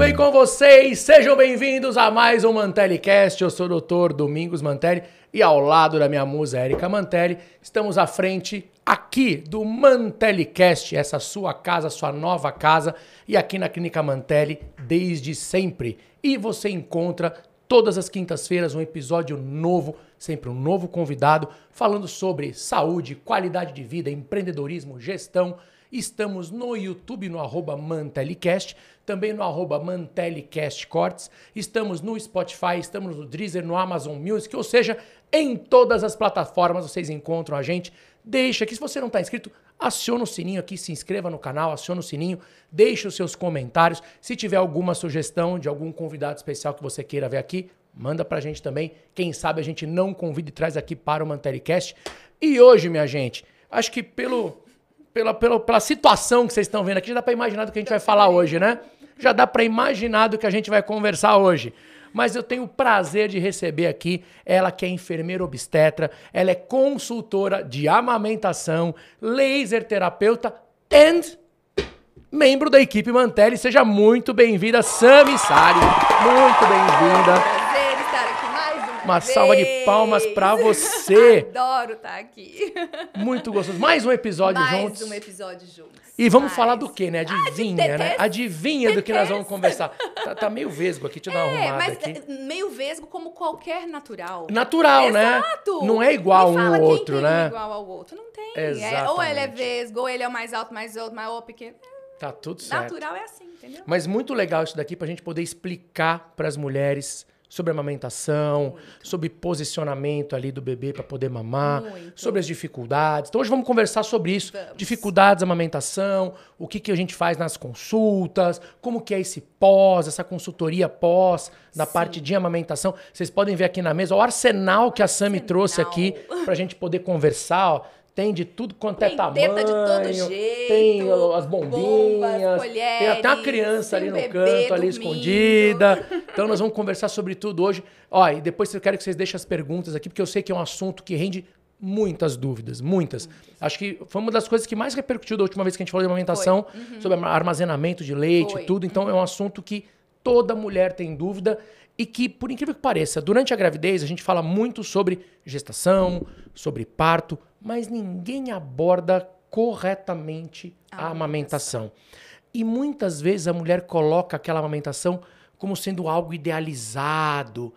bem com vocês? Sejam bem-vindos a mais um Mantelicast. Eu sou o Dr. Domingos Mantelli e ao lado da minha musa Érica Mantelli, estamos à frente aqui do Mantelicast, essa sua casa, sua nova casa, e aqui na Clínica Mantelli desde sempre. E você encontra todas as quintas-feiras um episódio novo, sempre um novo convidado, falando sobre saúde, qualidade de vida, empreendedorismo, gestão. Estamos no YouTube, no arroba Mantelicast também no arroba Cortes. Estamos no Spotify, estamos no Deezer, no Amazon Music, ou seja, em todas as plataformas vocês encontram a gente. Deixa aqui, se você não está inscrito, aciona o sininho aqui, se inscreva no canal, aciona o sininho, deixe os seus comentários. Se tiver alguma sugestão de algum convidado especial que você queira ver aqui, manda para a gente também. Quem sabe a gente não convida e traz aqui para o Mantelicast. E hoje, minha gente, acho que pelo, pela, pela, pela situação que vocês estão vendo aqui, já dá para imaginar do que a gente vai falar hoje, né? já dá para imaginar do que a gente vai conversar hoje. Mas eu tenho o prazer de receber aqui ela que é enfermeira obstetra, ela é consultora de amamentação, laser terapeuta and membro da equipe Mantelli. Seja muito bem-vinda, Sami Sari. Muito bem-vinda. Uma salva de palmas para você. Adoro estar tá aqui. Muito gostoso. Mais um episódio Mais juntos. Mais um episódio juntos. E vamos Mais. falar do quê, né? Ah, Adivinha, ah, né? Adivinha do que nós vamos conversar. Tá, tá meio vesgo aqui, deixa eu é, dar uma é, arrumada mas aqui. É meio vesgo como qualquer natural. Natural, Exato. né? Exato. Não é igual Me um ao outro, Não né? igual ao outro. Não tem. É, ou ele é vesgo, ou ele é o mais alto, mais alto, mais ou pequeno. Tá tudo certo. Natural é assim, entendeu? Mas muito legal isso daqui pra gente poder explicar para as mulheres sobre amamentação, Muito. sobre posicionamento ali do bebê para poder mamar, Muito. sobre as dificuldades. Então hoje vamos conversar sobre isso, vamos. dificuldades da amamentação, o que, que a gente faz nas consultas, como que é esse pós, essa consultoria pós na Sim. parte de amamentação. Vocês podem ver aqui na mesa o arsenal que a Sami trouxe aqui para a gente poder conversar, ó tem de tudo quanto é tem é tamanho. Tem de todo jeito. Tem as bombinhas. Bombas, colheres, tem até uma criança ali no canto, dormindo. ali escondida. Então nós vamos conversar sobre tudo hoje. Ó, e depois eu quero que vocês deixem as perguntas aqui, porque eu sei que é um assunto que rende muitas dúvidas, muitas. muitas. Acho que foi uma das coisas que mais repercutiu da última vez que a gente falou de alimentação, uhum. sobre armazenamento de leite foi. e tudo. Então é um uhum. assunto que toda mulher tem dúvida e que, por incrível que pareça, durante a gravidez a gente fala muito sobre gestação, sobre parto, mas ninguém aborda corretamente a, a amamentação. E muitas vezes a mulher coloca aquela amamentação como sendo algo idealizado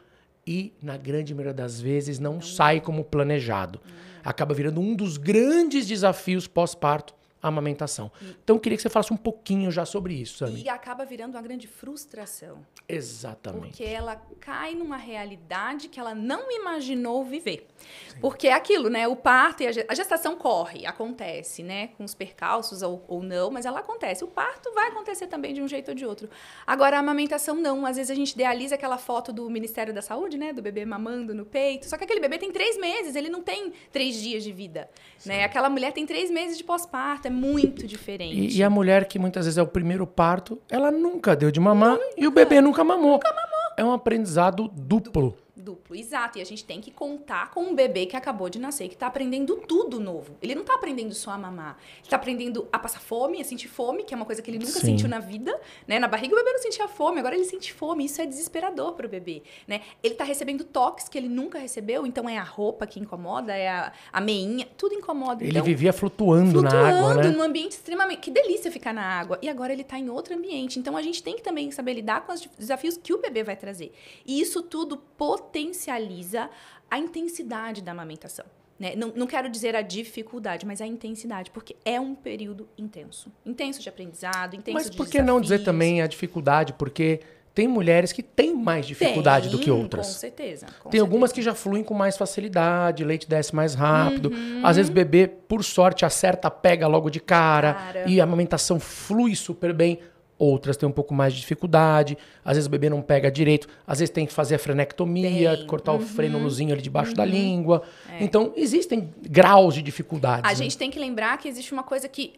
e, na grande maioria das vezes, não, não. sai como planejado. Não. Acaba virando um dos grandes desafios pós-parto a amamentação. Então, eu queria que você falasse um pouquinho já sobre isso, Sammy. E acaba virando uma grande frustração. Exatamente. Porque ela cai numa realidade que ela não imaginou viver. Porque é aquilo, né? O parto e a gestação corre, acontece, né? Com os percalços ou, ou não, mas ela acontece. O parto vai acontecer também de um jeito ou de outro. Agora, a amamentação não. Às vezes a gente idealiza aquela foto do Ministério da Saúde, né? Do bebê mamando no peito. Só que aquele bebê tem três meses, ele não tem três dias de vida. Né? Aquela mulher tem três meses de pós-parto, é muito diferente. E, e, a mulher que muitas vezes é o primeiro parto, ela nunca deu de mamar nunca. e o bebê nunca mamou. Nunca mamou. É um aprendizado duplo duplo, exato. E a gente tem que contar com um bebê que acabou de nascer, que está aprendendo tudo novo. Ele não está aprendendo só a mamar. Ele está aprendendo a passar fome, a sentir fome, que é uma coisa que ele nunca Sim. sentiu na vida. Né? Na barriga o bebê não sentia fome, agora ele sente fome. Isso é desesperador para o bebê. Né? Ele está recebendo toques que ele nunca recebeu, então é a roupa que incomoda, é a, a meinha, tudo incomoda. Ele então, vivia flutuando, flutuando na água, Flutuando né? num ambiente extremamente... Que delícia ficar na água. E agora ele está em outro ambiente. Então a gente tem que também saber lidar com os desafios que o bebê vai trazer. E isso tudo potencializa potencializa a intensidade da amamentação. Né? Não, não quero dizer a dificuldade, mas a intensidade, porque é um período intenso. Intenso de aprendizado, intenso de Mas por que não dizer também a dificuldade? Porque tem mulheres que têm mais dificuldade tem, do que outras. Com certeza. Com tem certeza. algumas que já fluem com mais facilidade, leite desce mais rápido. Uhum. Às vezes bebê, por sorte, acerta, pega logo de cara, cara. e a amamentação flui super bem outras têm um pouco mais de dificuldade, às vezes o bebê não pega direito, às vezes tem que fazer a frenectomia, tem. cortar uhum. o frenozinho ali debaixo uhum. da língua. É. Então, existem graus de dificuldades. A né? gente tem que lembrar que existe uma coisa que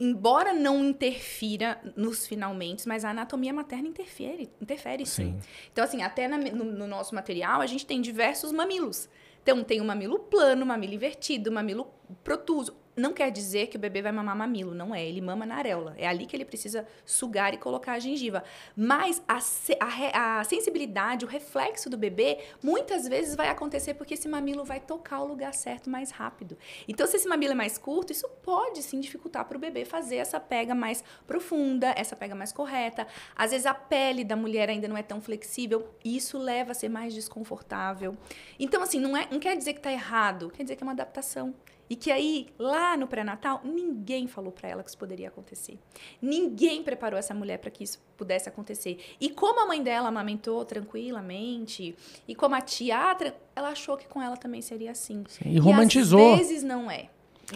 embora não interfira nos finalmente, mas a anatomia materna interfere, interfere sim. sim. Então, assim, até na, no, no, nosso material, a gente tem diversos mamilos. Então, tem o mamilo plano, o mamilo invertido, o mamilo Protuso não quer dizer que o bebê vai mamar mamilo, não é. Ele mama na areola. É ali que ele precisa sugar e colocar a gengiva. Mas a, a, a, sensibilidade, o reflexo do bebê, muitas vezes vai acontecer porque esse mamilo vai tocar o lugar certo mais rápido. Então, se esse mamilo é mais curto, isso pode sim dificultar para o bebê fazer essa pega mais profunda, essa pega mais correta. Às vezes a pele da mulher ainda não é tão flexível, e isso leva a ser mais desconfortável. Então, assim, não, é, não quer dizer que está errado, quer dizer que é uma adaptação. E que aí, lá no pré-natal, ninguém falou para ela que isso poderia acontecer. Ninguém preparou essa mulher para que isso pudesse acontecer. E como a mãe dela amamentou tranquilamente, e como a tia, ah, ela achou que com ela também seria assim. Sim, e, e romantizou. às vezes não é.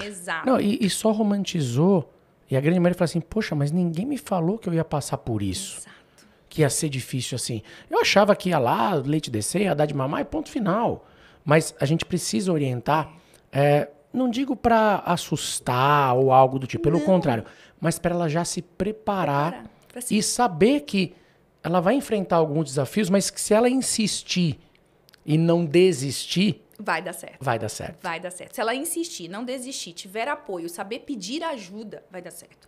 Exato. Não, e, e, só romantizou. E a grande maioria fala assim: Poxa, mas ninguém me falou que eu ia passar por isso. Exato. Que ia ser difícil assim. Eu achava que ia lá, leite descer, ia dar de mamar e ponto final. Mas a gente precisa orientar. É, eh, não digo para assustar ou algo do tipo, pelo não. contrário, mas para ela já se preparar, preparar e saber que ela vai enfrentar alguns desafios, mas que se ela insistir e não desistir, vai dar certo. Vai dar certo. Vai dar certo. Se ela insistir, não desistir, tiver apoio, saber pedir ajuda, vai dar certo.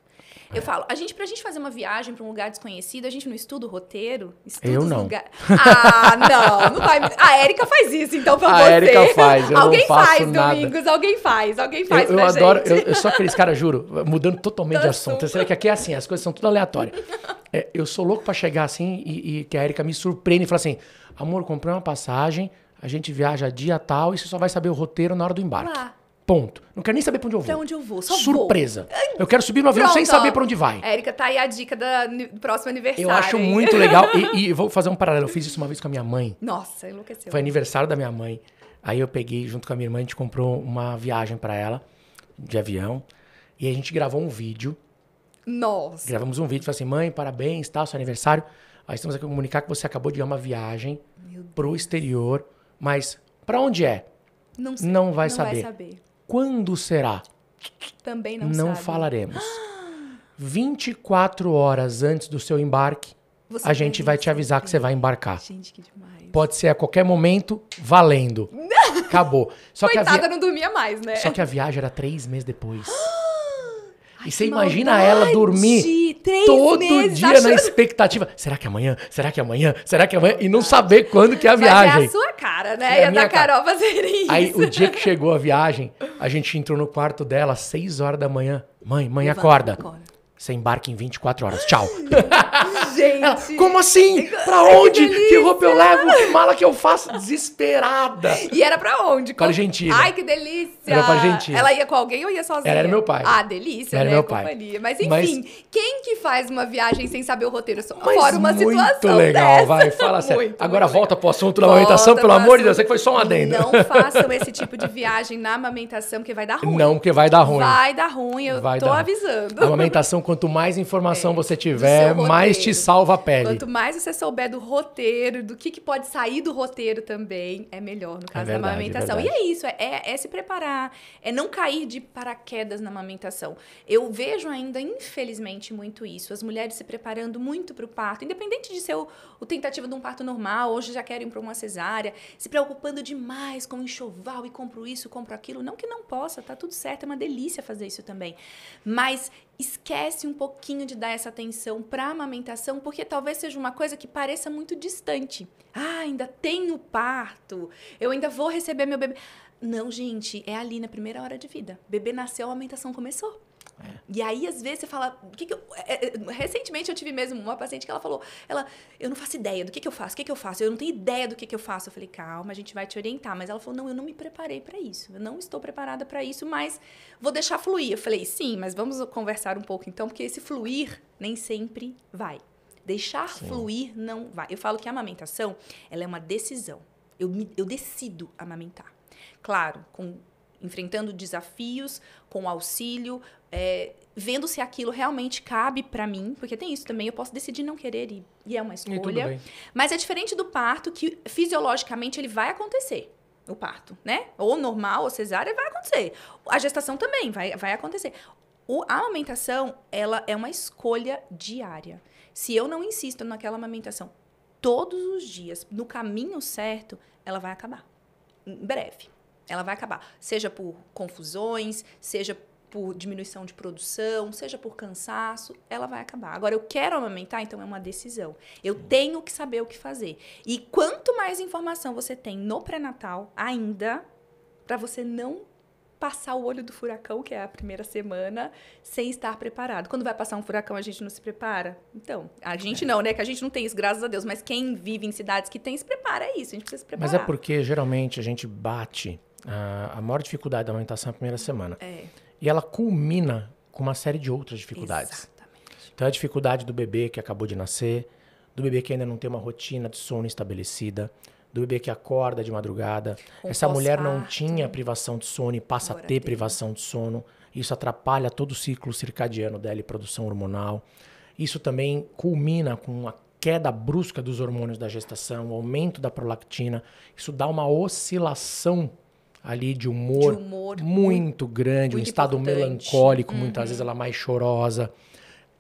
Eu é. falo, a gente, pra gente fazer uma viagem pra um lugar desconhecido, a gente não estuda o roteiro? Estuda eu não. Lugar... Ah, não, não vai. Ah, a Érica faz isso, então, por favor. A Érica faz, eu Alguém não faço faz, nada. Domingos, alguém faz, alguém faz eu, pra eu gente. Adoro, eu, eu sou aqueles caras, juro, mudando totalmente de assunto. Será que aqui é assim, as coisas são tudo aleatórias. É, eu sou louco pra chegar assim e, e que a Érica me surpreenda e fala assim, amor, comprei uma passagem, a gente viaja dia tal e você só vai saber o roteiro na hora do embarque. Ah. Ponto. Não quero nem saber pra onde eu vou. Pra onde eu vou, só Surpresa. Vou. Eu quero subir no avião Pronto, sem saber pra onde vai. Érica, tá aí a dica da, do próximo aniversário. Eu acho hein? muito legal. e, e vou fazer um paralelo. Eu fiz isso uma vez com a minha mãe. Nossa, enlouqueceu. Foi aniversário da minha mãe. Aí eu peguei, junto com a minha irmã, a gente comprou uma viagem para ela, de avião. E a gente gravou um vídeo. Nossa. Gravamos um vídeo, falou assim, mãe, parabéns, tá, seu aniversário. Aí estamos aqui a comunicar que você acabou de ir uma viagem pro exterior. Mas para onde é? Não, sei. não vai não saber. Vai saber. Quando será? Também não, não sabe. falaremos. 24 horas antes do seu embarque, você a gente vai te avisar que você vai embarcar. Gente, que demais. Pode ser a qualquer momento, valendo. Acabou. Só Coitada, que a via... não dormia mais, né? Só que a viagem era três meses depois. Ai, e você imagina maldade. ela dormir Três todo dia achando... na expectativa. Será que amanhã? Será que amanhã? Será que amanhã? E não saber quando que é a viagem. Mas é a sua cara, né? É e a, a da Carol fazer isso. Aí o dia que chegou a viagem, a gente entrou no quarto dela às seis horas da manhã. Mãe, mãe, Levanta, acorda. acorda. Você embarca em 24 horas. Tchau. Gente. Ela, Como assim? Pra onde? Que, que, roupa eu levo? Que mala que eu faço? Desesperada. E era pra onde? Com a Argentina. Ai, que delícia. Era pra Argentina. Ela ia com alguém ou ia sozinha? Ela era meu pai. Ah, delícia, né? Era meu pai. Mas enfim, Mas... quem que faz uma viagem sem saber o roteiro? Mas fora uma situação. Muito legal, dessa. vai, fala sério. Muito, Agora muito volta legal. pro assunto da amamentação, pelo amor de Deus, é que foi só um adendo. Não façam esse tipo de viagem na amamentação, porque vai dar ruim. Não, porque vai dar ruim. Vai dar ruim, eu vai tô dar. avisando. A amamentação quanto mais informação é, você tiver, mais te salva a pele. Quanto mais você souber do roteiro, do que, que pode sair do roteiro também, é melhor no é caso é verdade, da amamentação. É e é isso, é, é se preparar, é não cair de paraquedas na amamentação. Eu vejo ainda, infelizmente, muito isso. As mulheres se preparando muito para o parto, independente de ser o, o tentativa de um parto normal, hoje já querem para uma cesárea, se preocupando demais com enxoval e compro isso, compro aquilo. Não que não possa, tá tudo certo, é uma delícia fazer isso também. Mas esquece um pouquinho de dar essa atenção para a amamentação, porque talvez seja uma coisa que pareça muito distante. Ah, ainda tenho parto, eu ainda vou receber meu bebê. Não, gente, é ali na primeira hora de vida. Bebê nasceu, a amamentação começou. E aí, às vezes, você fala. Que que eu... É, é, recentemente eu tive mesmo uma paciente que ela falou: ela, eu não faço ideia do que, que eu faço, o que, que eu faço, eu não tenho ideia do que, que eu faço. Eu falei, calma, a gente vai te orientar. Mas ela falou: não, eu não me preparei para isso, eu não estou preparada para isso, mas vou deixar fluir. Eu falei, sim, mas vamos conversar um pouco então, porque esse fluir nem sempre vai. Deixar sim. fluir não vai. Eu falo que a amamentação ela é uma decisão. Eu, me, eu decido amamentar. Claro, com enfrentando desafios com auxílio, é, vendo se aquilo realmente cabe para mim, porque tem isso também, eu posso decidir não querer ir, e é uma escolha. Mas é diferente do parto que fisiologicamente ele vai acontecer. O parto, né? Ou normal, ou cesárea, vai acontecer. A gestação também vai, vai acontecer. O, a amamentação, ela é uma escolha diária. Se eu não insisto naquela amamentação todos os dias, no caminho certo, ela vai acabar. Em breve. Ela vai acabar. Seja por confusões, seja por diminuição de produção, seja por cansaço, ela vai acabar. Agora, eu quero amamentar, então é uma decisão. Eu Sim. tenho que saber o que fazer. E quanto mais informação você tem no pré-natal, ainda, para você não passar o olho do furacão, que é a primeira semana, sem estar preparado. Quando vai passar um furacão, a gente não se prepara? Então, a gente é. não, né? Que a gente não tem isso, graças a Deus. Mas quem vive em cidades que tem, se prepara, é isso. A gente precisa se preparar. Mas é porque, geralmente, a gente bate a, a maior dificuldade da amamentação é a primeira semana. É. E ela culmina com uma série de outras dificuldades. Exatamente. Então, é a dificuldade do bebê que acabou de nascer, do bebê que ainda não tem uma rotina de sono estabelecida, do bebê que acorda de madrugada. Com Essa mulher não tinha privação de sono e passa Agora a ter tem. privação de sono. Isso atrapalha todo o ciclo circadiano dela e produção hormonal. Isso também culmina com uma queda brusca dos hormônios da gestação, o aumento da prolactina. Isso dá uma oscilação ali de humor, de humor muito, muito, grande, muito um estado importante. melancólico, uhum. muitas vezes ela mais chorosa.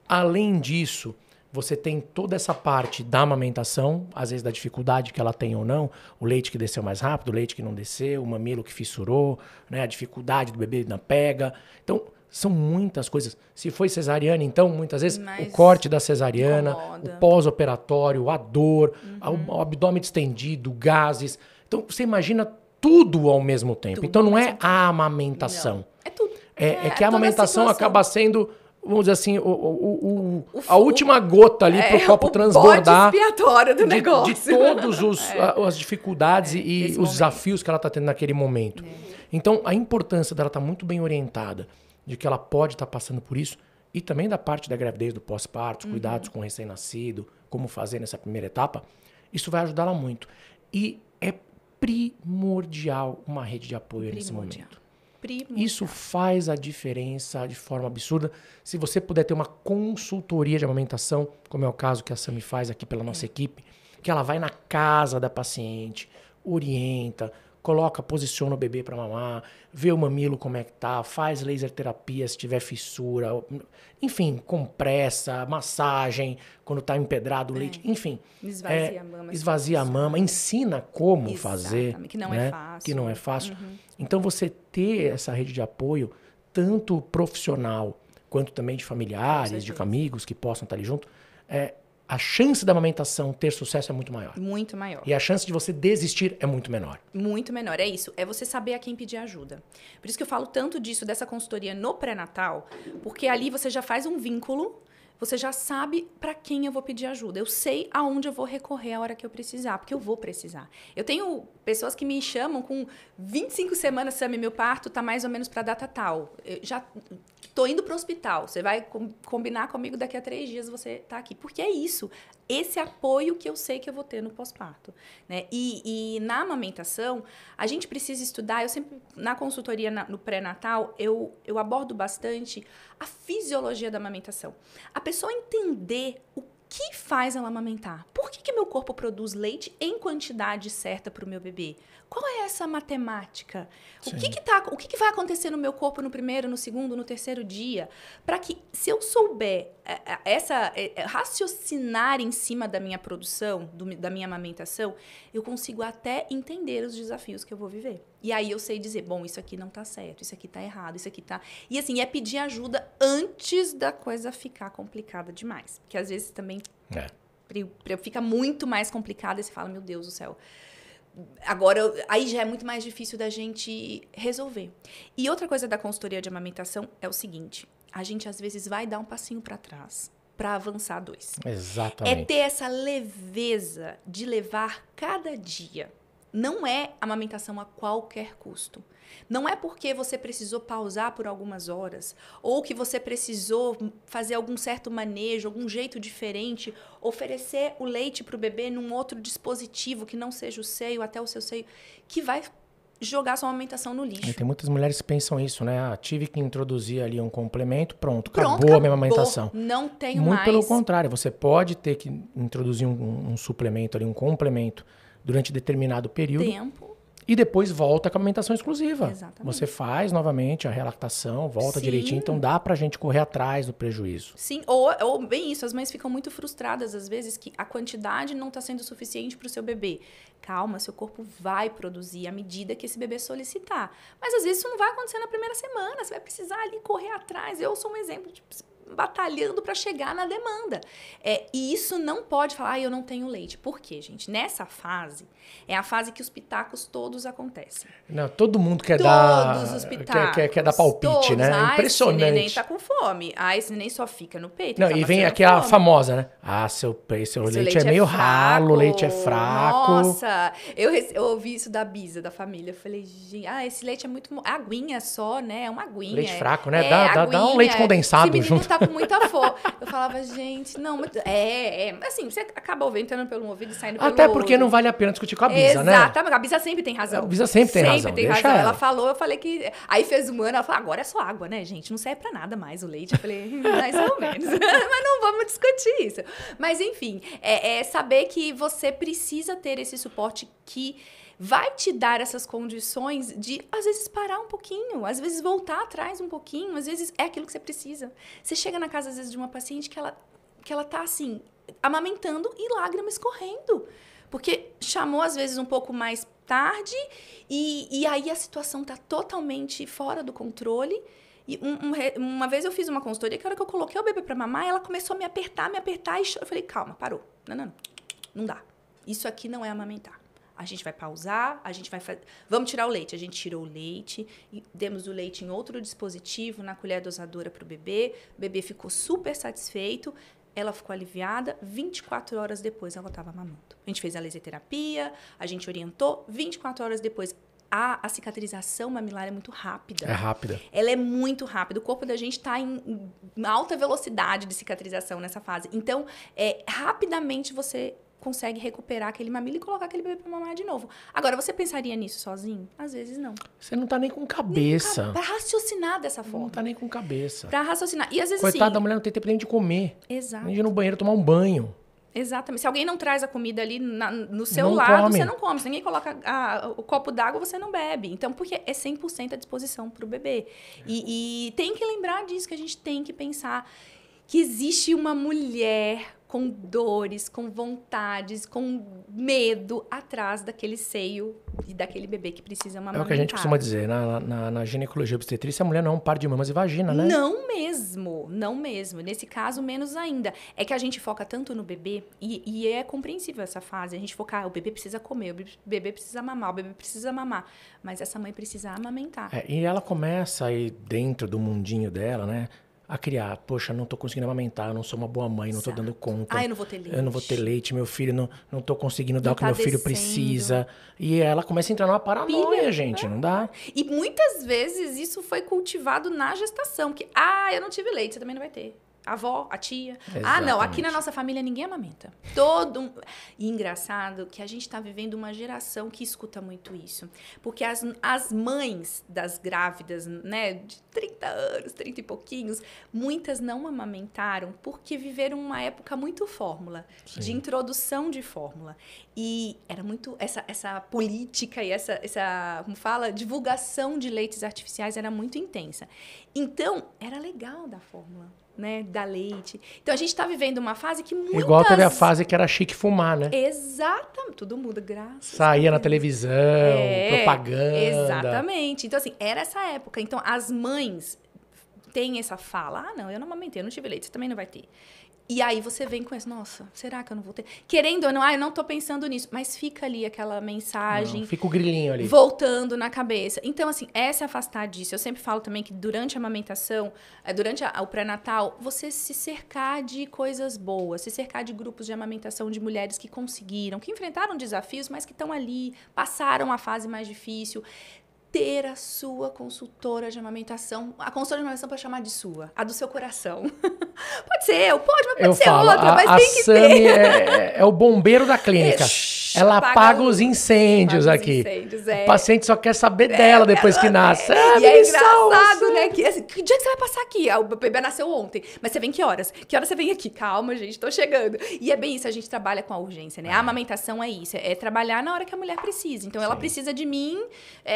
Além disso, você tem toda essa parte da amamentação, às vezes da dificuldade que ela tem ou não, o leite que desceu mais rápido, o leite que não desceu, o mamilo que fissurou, né, a dificuldade do bebê na pega. Então, são muitas coisas. Se foi cesariana, então, muitas vezes, Mas o corte da cesariana, incomoda. o pós-operatório, a dor, uhum. o abdômen distendido, gases. Então, você imagina tudo ao mesmo tempo. Tudo. Então não é a amamentação. Não. É tudo. É, é, é que a amamentação a acaba sendo vamos dizer assim, o, o, o, a última gota ali é, para o copo transbordar. expiatória do de, negócio. De todas é. as dificuldades é, e os momento. desafios que ela está tendo naquele momento. É. Então, a importância dela estar tá muito bem orientada, de que ela pode estar tá passando por isso, e também da parte da gravidez, do pós-parto, uhum. cuidados com recém-nascido, como fazer nessa primeira etapa, isso vai ajudar ela muito. E é primordial uma rede de apoio primordial. nesse momento. Primordial. Isso faz a diferença de forma absurda. Se você puder ter uma consultoria de amamentação, como é o caso que a Sami faz aqui pela nossa é. equipe, que ela vai na casa da paciente, orienta, coloca, posiciona o bebê para mamar, vê o mamilo como é que tá, faz laser terapia se tiver fissura, enfim, compressa, massagem, quando tá empedrado o é. leite, é. enfim. Esvazia é, a mama. Assim, esvazia a mama, ensina como Exatamente. fazer. Que não é né? é fácil. Que não é fácil. Uhum. Então você ter essa rede de apoio, tanto profissional quanto também de familiares, de amigos que possam estar tá ali junto, é, a chance da amamentação ter sucesso é muito maior. Muito maior. E a chance de você desistir é muito menor. Muito menor, é isso. É você saber a quem pedir ajuda. Por isso que eu falo tanto disso, dessa consultoria no pré-natal, porque ali você já faz um vínculo, você já sabe para quem eu vou pedir ajuda. Eu sei aonde eu vou recorrer a hora que eu precisar, porque eu vou precisar. Eu tenho pessoas que me chamam com 25 semanas, Sammy, meu parto tá mais ou menos para data tal. Eu já Tô indo para o hospital. Você vai com, combinar comigo daqui a três dias você tá aqui. Porque é isso. Esse apoio que eu sei que eu vou ter no pós-parto. Né? E, e, na amamentação, a gente precisa estudar. Eu sempre, na consultoria na, no pré-natal, eu, eu abordo bastante a fisiologia da amamentação. A pessoa entender o que faz ela amamentar? Por que, que meu corpo produz leite em quantidade certa para o meu bebê? qual é essa matemática? O, que, que, tá, o que, que vai acontecer no meu corpo no primeiro, no segundo, no terceiro dia? Para que, se eu souber é, é, essa é, raciocinar em cima da minha produção, do, da minha amamentação, eu consigo até entender os desafios que eu vou viver. E aí eu sei dizer, bom, isso aqui não tá certo, isso aqui tá errado, isso aqui tá. E assim, é pedir ajuda antes da coisa ficar complicada demais. Porque às vezes também. É. Fica muito mais complicado e você fala, meu Deus do céu agora, aí já é muito mais difícil da gente resolver. E outra coisa da consultoria de amamentação é o seguinte: a gente às vezes vai dar um passinho para trás para avançar dois. Exatamente. É ter essa leveza de levar cada dia não é amamentação a qualquer custo. Não é porque você precisou pausar por algumas horas, ou que você precisou fazer algum certo manejo, algum jeito diferente, oferecer o leite para o bebê num outro dispositivo que não seja o seio, até o seu seio, que vai jogar sua amamentação no lixo. É, tem muitas mulheres que pensam isso, né? Ah, tive que introduzir ali um complemento, pronto, pronto acabou, acabou, a minha amamentação. Não tenho Muito mais. Muito pelo contrário, você pode ter que introduzir um, um suplemento ali, um complemento durante determinado período. Tempo. E depois volta com a alimentação exclusiva. Exatamente. Você faz novamente a relactação, volta Sim. direitinho, então dá pra gente correr atrás do prejuízo. Sim, ou, ou bem isso, as mães ficam muito frustradas às vezes que a quantidade não está sendo suficiente para o seu bebê. Calma, seu corpo vai produzir à medida que esse bebê solicitar. Mas às vezes isso não vai acontecer na primeira semana, você vai precisar ali correr atrás. Eu sou um exemplo de batalhando para chegar na demanda. É, e isso não pode falar, ah, eu não tenho leite. Por quê, gente? Nessa fase, é a fase que os pitacos todos acontecem. Não, todo mundo quer todos dar. Todos os pitacos. Quer, quer, quer dar palpite, né? todos. né? Ah, Impressionante. Esse neném tá com fome. Ah, esse neném só fica no peito. Não, tá e vem aqui fome. a famosa, né? Ah, seu, seu, seu leite, leite, é, meio é ralo, o leite é fraco. Nossa, eu, eu ouvi isso da Bisa, da família. Eu falei, gente, ah, esse leite é muito. Aguinha só, né? É uma aguinha. Leite fraco, né? É, dá, aguinha, dá um leite condensado junto. Tá com muita força. Eu falava, gente, não, muito... é, é. Assim, você acaba ouvindo, entrando pelo ouvido e saindo pelo Até porque outro. não vale a pena discutir com a Bisa, Exato. né? Exato, a Bisa sempre tem razão. A Bisa sempre tem sempre razão. Tem razão. Ela. ela. falou, eu falei que. Aí fez um ano, ela falou, agora é só água, né, gente? Não serve pra nada mais o leite. Eu falei, hum, mais ou menos. Mas não vamos discutir isso. Mas enfim, é, é saber que você precisa ter esse suporte que vai te dar essas condições de, às vezes, parar um pouquinho, às vezes, voltar atrás um pouquinho, às vezes, é aquilo que você precisa. Você chega na casa, às vezes, de uma paciente que ela, que ela tá assim, amamentando e lágrimas correndo. Porque chamou, às vezes, um pouco mais tarde e, e aí a situação tá totalmente fora do controle. E um, um, uma vez eu fiz uma consultoria que era hora que eu coloquei o bebê para mamar, ela começou a me apertar, me apertar e eu falei, calma, parou. Não, não, não. Não dá. Isso aqui não é amamentar. A gente vai pausar, a gente vai fazer. Vamos tirar o leite. A gente tirou o leite, demos o leite em outro dispositivo, na colher dosadora para o bebê. O bebê ficou super satisfeito. Ela ficou aliviada. 24 horas depois, ela estava mamando. A gente fez a lesioterapia, a gente orientou. 24 horas depois, a, a, cicatrização mamilar é muito rápida. É rápida. Ela é muito rápida. O corpo da gente está em, em, alta velocidade de cicatrização nessa fase. Então, é, rapidamente você consegue recuperar aquele mamilo e colocar aquele bebê para mamar de novo. Agora, você pensaria nisso sozinho? Às vezes não. Você não tá nem com cabeça. Nem com, pra raciocinar dessa forma. Não tá nem com cabeça. Pra raciocinar. E às vezes Coitada assim, da mulher não tem tempo nem de comer. Exato. Nem de ir no banheiro tomar um banho. Exatamente. Se alguém não traz a comida ali na, no seu não lado, come. você não come. Se ninguém coloca a, o copo d'água, você não bebe. Então, porque é 100% à disposição para o bebê. E, e tem que lembrar disso, que a gente tem que pensar que existe uma mulher com dores, com vontades, com medo atrás daquele seio e daquele bebê que precisa amamentar. É o que a gente costuma dizer, né? na, na, na ginecologia obstetrícia, a mulher não é um par de mamas e vagina, né? Não mesmo, não mesmo. Nesse caso, menos ainda. É que a gente foca tanto no bebê, e, e é compreensível essa fase, a gente focar, o bebê precisa comer, o bebê precisa mamar, o bebê precisa mamar, mas essa mãe precisa amamentar. É, e ela começa aí dentro do mundinho dela, né? a criar. Poxa, não estou conseguindo amamentar, não sou uma boa mãe, não estou dando conta. Ah, eu não vou ter leite. Eu não vou ter leite, meu filho não, não tô conseguindo não dar o que tá meu descendo. filho precisa. E ela começa a entrar numa paranoia, Pilha, né? gente, né? não dá? E muitas vezes isso foi cultivado na gestação, que ah, eu não tive leite, você também não vai ter a avó, a tia. Exatamente. Ah, não, aqui na nossa família ninguém amamenta. Todo. Um... E engraçado que a gente está vivendo uma geração que escuta muito isso. Porque as, as mães das grávidas, né, de 30 anos, 30 e pouquinhos, muitas não amamentaram porque viveram uma época muito fórmula, Sim. de introdução de fórmula. E era muito. Essa, essa política e essa, essa. Como fala? Divulgação de leites artificiais era muito intensa. Então, era legal da fórmula né? Da leite. Então a gente está vivendo uma fase que muitas... Igual teve a fase que era chique fumar, né? Exatamente. Tudo muda, graças Saía na televisão, é, propaganda. Exatamente. Então, assim, era essa época. Então, as mães têm essa fala: ah, não, eu não amamentei, eu não tive leite, você também não vai ter. E aí você vem com essa, nossa, será que eu não vou ter? Querendo ou não, ah, eu não tô pensando nisso. Mas fica ali aquela mensagem. Não, fica o grilhinho ali. Voltando na cabeça. Então, assim, é se afastar disso. Eu sempre falo também que durante a amamentação, eh, durante o pré-natal, você se cercar de coisas boas, se cercar de grupos de amamentação de mulheres que conseguiram, que enfrentaram desafios, mas que estão ali, passaram a fase mais difícil ter a sua consultora de amamentação. A consultora de amamentação para chamar de sua, a do seu coração. pode ser eu, pode, mas pode eu ser falo, outra, a, mas a tem que Sammy ter. É, é, é o bombeiro da clínica. ela apaga, apaga os incêndios apaga aqui. Os incêndios, é. O paciente só quer saber é, dela depois que é. nasce. e ah, é engraçado, assim. né? Que, assim, que dia que você vai passar aqui? Ah, o bebê nasceu ontem. Mas você vem que horas? Que horas você vem aqui? Calma, gente, tô chegando. E é bem isso, a gente trabalha com a urgência, né? A amamentação é isso, é trabalhar na hora que a mulher precisa. Então, Sim. ela precisa de mim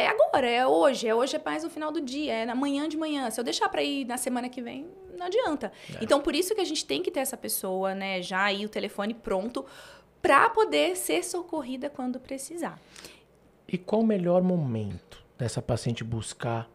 agora agora, é hoje, é hoje é mais no final do dia, é na manhã de manhã. Se eu deixar para ir na semana que vem, não adianta. É. Então, por isso que a gente tem que ter essa pessoa, né, já aí o telefone pronto para poder ser socorrida quando precisar. E qual o melhor momento dessa paciente buscar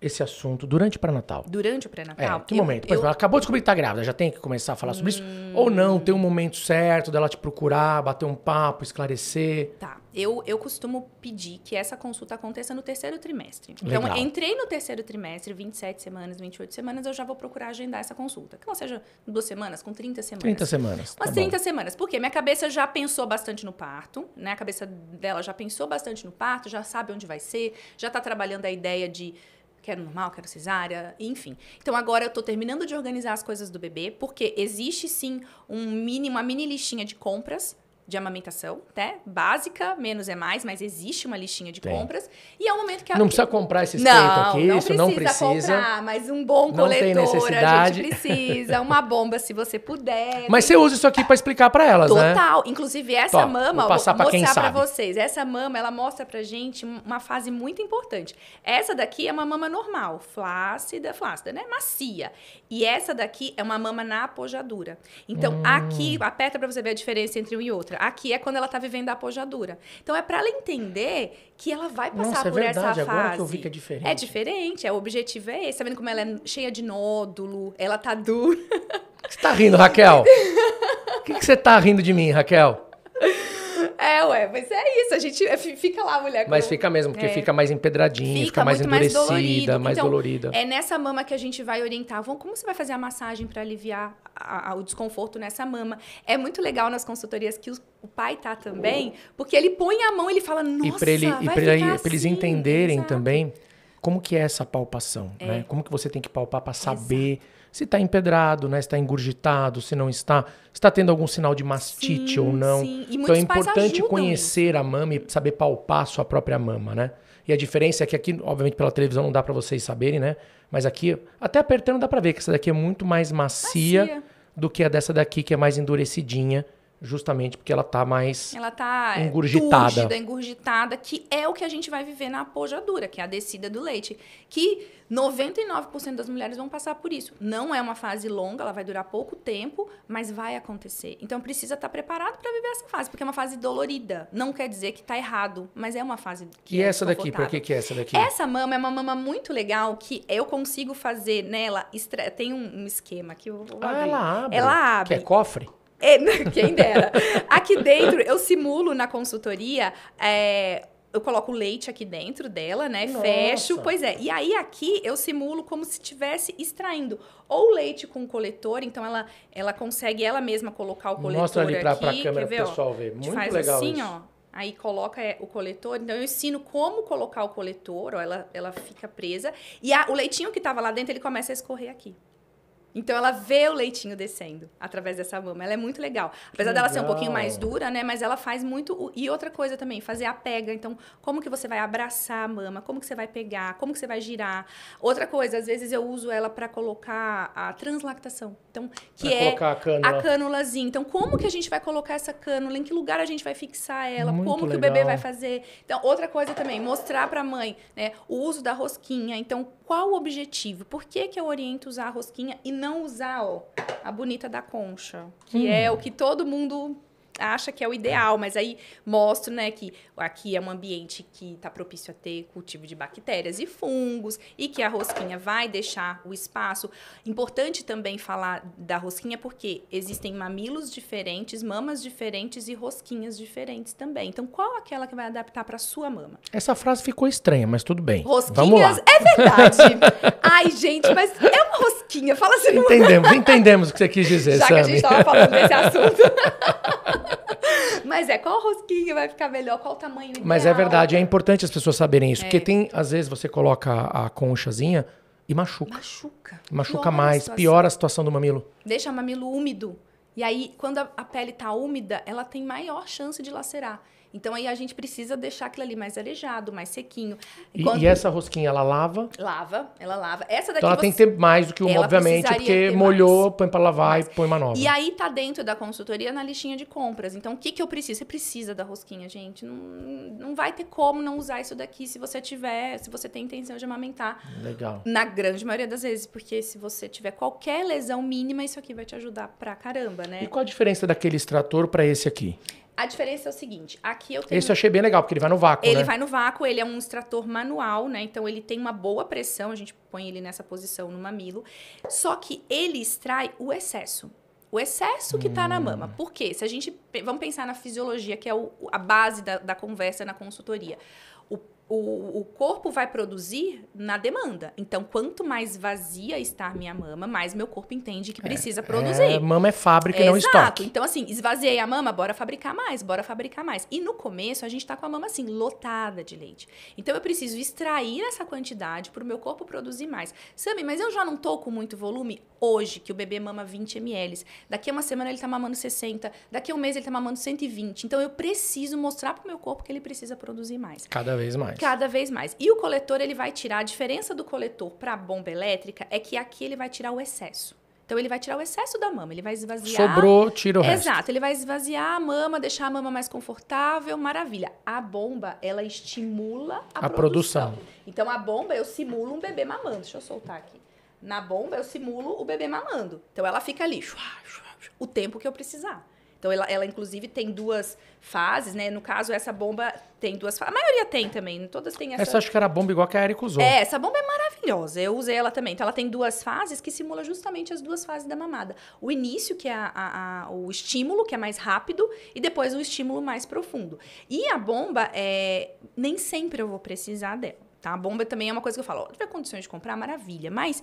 esse assunto durante o pré-natal? Durante o pré-natal? É, que eu, momento? Por eu... exemplo, ela acabou de descobrir que tá grávida, já tem que começar a falar sobre hum... isso? Ou não, hum. tem um momento certo dela te procurar, bater um papo, esclarecer? Tá. Eu, eu costumo pedir que essa consulta aconteça no terceiro trimestre. Então, Legal. Então, entrei no terceiro trimestre, 27 semanas, 28 semanas, eu já vou procurar agendar essa consulta. Que não seja duas semanas, com 30 semanas. 30 semanas. Umas tá 30 bom. semanas. Porque minha cabeça já pensou bastante no parto, né? A cabeça dela já pensou bastante no parto, já sabe onde vai ser, já está trabalhando a ideia de quero normal, quero cesárea, enfim. Então agora eu tô terminando de organizar as coisas do bebê, porque existe sim um mini, uma mini listinha de compras de amamentação, né? Básica, menos é mais, mas existe uma listinha de Tem. compras. E é o momento que a... Não precisa comprar esse peito aqui, não isso não precisa. comprar, mas um bom não coletor tem necessidade. a gente precisa, uma bomba se você puder. Mas você usa isso aqui para explicar para elas, Total. né? Total. Inclusive essa Tó, mama, vou, passar vou pra mostrar para vocês. Essa mama, ela mostra pra gente uma fase muito importante. Essa daqui é uma mama normal, flácida, flácida, né? Macia. E essa daqui é uma mama na apojadura. Então hum. aqui, aperta para você ver a diferença entre uma e outra. Aqui é quando ela está vivendo a apojadura. Então é para ela entender que ela vai passar Nossa, é por verdade. essa Agora fase. Que eu vi que é diferente. É diferente, é, o objetivo é esse. Tá vendo como ela é cheia de nódulo, ela tá dura. você tá rindo, Raquel? O que, que você tá rindo de mim, Raquel? É, ué, mas é isso. A gente é, fica lá, mulher. Mas com... fica mesmo, porque é. fica mais empedradinha, fica, fica mais endurecida, mais, dolorido. mais então, dolorida. É nessa mama que a gente vai orientar. como você vai fazer a massagem para aliviar a, a, o desconforto nessa mama? É muito legal nas consultorias que os o pai tá também, porque ele põe a mão, ele fala, nossa, e pra ele, vai e para ele, assim, eles entenderem exato. também como que é essa palpação, é. né? Como que você tem que palpar para saber Exato se está empedrado, né? Se está engurgitado, se não está, está tendo algum sinal de mastite sim, ou não. Sim. E então é importante conhecer a mama e saber palpar sua própria mama, né? E a diferença é que aqui, obviamente, pela televisão não dá para vocês saberem, né? Mas aqui, até apertando dá para ver que essa daqui é muito mais macia, macia, do que a dessa daqui que é mais endurecidinha justamente porque ela está mais ela tá é, engurgitada. Túrgida, engurgitada, que é o que a gente vai viver na apojadura, que é a descida do leite, que 99% das mulheres vão passar por isso. Não é uma fase longa, ela vai durar pouco tempo, mas vai acontecer. Então precisa estar tá preparado para viver essa fase, porque é uma fase dolorida. Não quer dizer que está errado, mas é uma fase que E é essa daqui, por que que é essa daqui? Essa mama é uma mama muito legal que eu consigo fazer nela, tem um esquema que eu vou abrir. Ah, ela abre. Ela abre. Que é cofre? É, quem dera. Aqui dentro, eu simulo na consultoria. É, eu coloco leite aqui dentro dela, né? Nossa. Fecho, pois é. E aí aqui eu simulo como se estivesse extraindo ou leite com coletor, então ela ela consegue ela mesma colocar o coletor Mostra ali pra, aqui, pra câmera pessoal ver. Muito faz legal assim, isso. ó. Aí coloca é, o coletor, então eu ensino como colocar o coletor, ó, ela, ela fica presa. E a, o leitinho que estava lá dentro, ele começa a escorrer aqui. Então ela vê o leitinho descendo através dessa mama. Ela é muito legal. Apesar dela ser um pouquinho mais dura, né? Mas ela faz muito. E outra coisa também, fazer a pega. Então, como que você vai abraçar a mama? Como que você vai pegar? Como que você vai girar? Outra coisa, às vezes eu uso ela para colocar a translactação. Então, que pra é a, cânula. a cânulazinha. Então, como que a gente vai colocar essa cânula? Em que lugar a gente vai fixar ela? Muito como legal. que o bebê vai fazer? Então, outra coisa também, mostrar para a mãe, né? O uso da rosquinha. Então, qual o objetivo? Por que, que eu oriento usar a rosquinha e não usar ó, a bonita da concha? Que hum. é o que todo mundo acha que é o é. ideal, mas aí mostro, né, que aqui é um ambiente que está propício a ter cultivo de bactérias e fungos e que a rosquinha vai deixar o espaço. Importante também falar da rosquinha porque existem mamilos diferentes, mamas diferentes e rosquinhas diferentes também. Então, qual aquela que vai adaptar para sua mama? Essa frase ficou estranha, mas tudo bem. Rosquinhas, é verdade. Ai, gente, mas é uma rosquinha. Fala assim. Entendemos, entendemos o que você quis dizer, Já Sammy. que a gente estava falando desse assunto. Mas é qual rosquinha vai ficar melhor, qual o tamanho ideal. Mas é verdade, é importante as pessoas saberem isso. É. Porque tem, às vezes, você coloca a conchazinha e machuca. Machuca. Machuca piora mais, a piora a situação do mamilo. Deixa o mamilo úmido. E aí, quando a, pele tá úmida, ela tem maior chance de lacerar. Então aí a gente precisa deixar aquilo ali mais arejado, mais sequinho. E, e essa rosquinha, ela lava? Lava, ela lava. Essa daqui então ela você... tem que ter mais do que uma, ela obviamente, porque molhou, mais. põe para lavar mais. e põe uma nova. E aí tá dentro da consultoria na listinha de compras. Então o que, que eu preciso? Você precisa da rosquinha, gente. Não, não vai ter como não usar isso daqui se você tiver, se você tem intenção de amamentar. Legal. Na grande maioria das vezes, porque se você tiver qualquer lesão mínima, isso aqui vai te ajudar pra caramba, né? E qual a diferença daquele extrator para esse aqui? A diferença é o seguinte, aqui eu tenho... Esse eu achei bem legal, porque ele vai no vácuo, Ele né? vai no vácuo, ele é um extrator manual, né? Então, ele tem uma boa pressão, a gente põe ele nessa posição no mamilo. Só que ele extrai o excesso. O excesso que está hum. na mama. Por quê? Se a gente... Vamos pensar na fisiologia, que é o, a base da, da conversa na consultoria o, o corpo vai produzir na demanda. Então, quanto mais vazia está minha mama, mais meu corpo entende que é, precisa é, produzir. É, mama é fábrica é, e não exato. estoque. Então, assim, esvaziei a mama, bora fabricar mais, bora fabricar mais. E no começo, a gente está com a mama, assim, lotada de leite. Então, eu preciso extrair essa quantidade para o meu corpo produzir mais. Sami, mas eu já não tô com muito volume hoje, que o bebê mama 20 ml. Daqui a uma semana ele está mamando 60, daqui a um mês ele está mamando 120. Então, eu preciso mostrar para o meu corpo que ele precisa produzir mais. Cada vez mais. Cada vez mais. E o coletor, ele vai tirar, a diferença do coletor para a bomba elétrica é que aqui ele vai tirar o excesso. Então ele vai tirar o excesso da mama, ele vai esvaziar. Sobrou, tira o Exato, resto. Exato, ele vai esvaziar a mama, deixar a mama mais confortável, maravilha. A bomba, ela estimula a, a produção. produção. Então a bomba, eu simulo um bebê mamando. Deixa eu soltar aqui. Na bomba, eu simulo o bebê mamando. Então ela fica ali, o tempo que eu precisar. Então, ela, ela inclusive tem duas fases, né? No caso, essa bomba tem duas fases. A maioria tem também, todas têm essa. Essa acho que era bomba igual que a Erika usou. É, essa bomba é maravilhosa. Eu usei ela também. Então, ela tem duas fases que simula justamente as duas fases da mamada. O início, que é a, a, a, o estímulo, que é mais rápido, e depois o estímulo mais profundo. E a bomba, é, nem sempre eu vou precisar dela. Tá? A bomba também é uma coisa que eu falo, ó, tiver condições de comprar, maravilha. Mas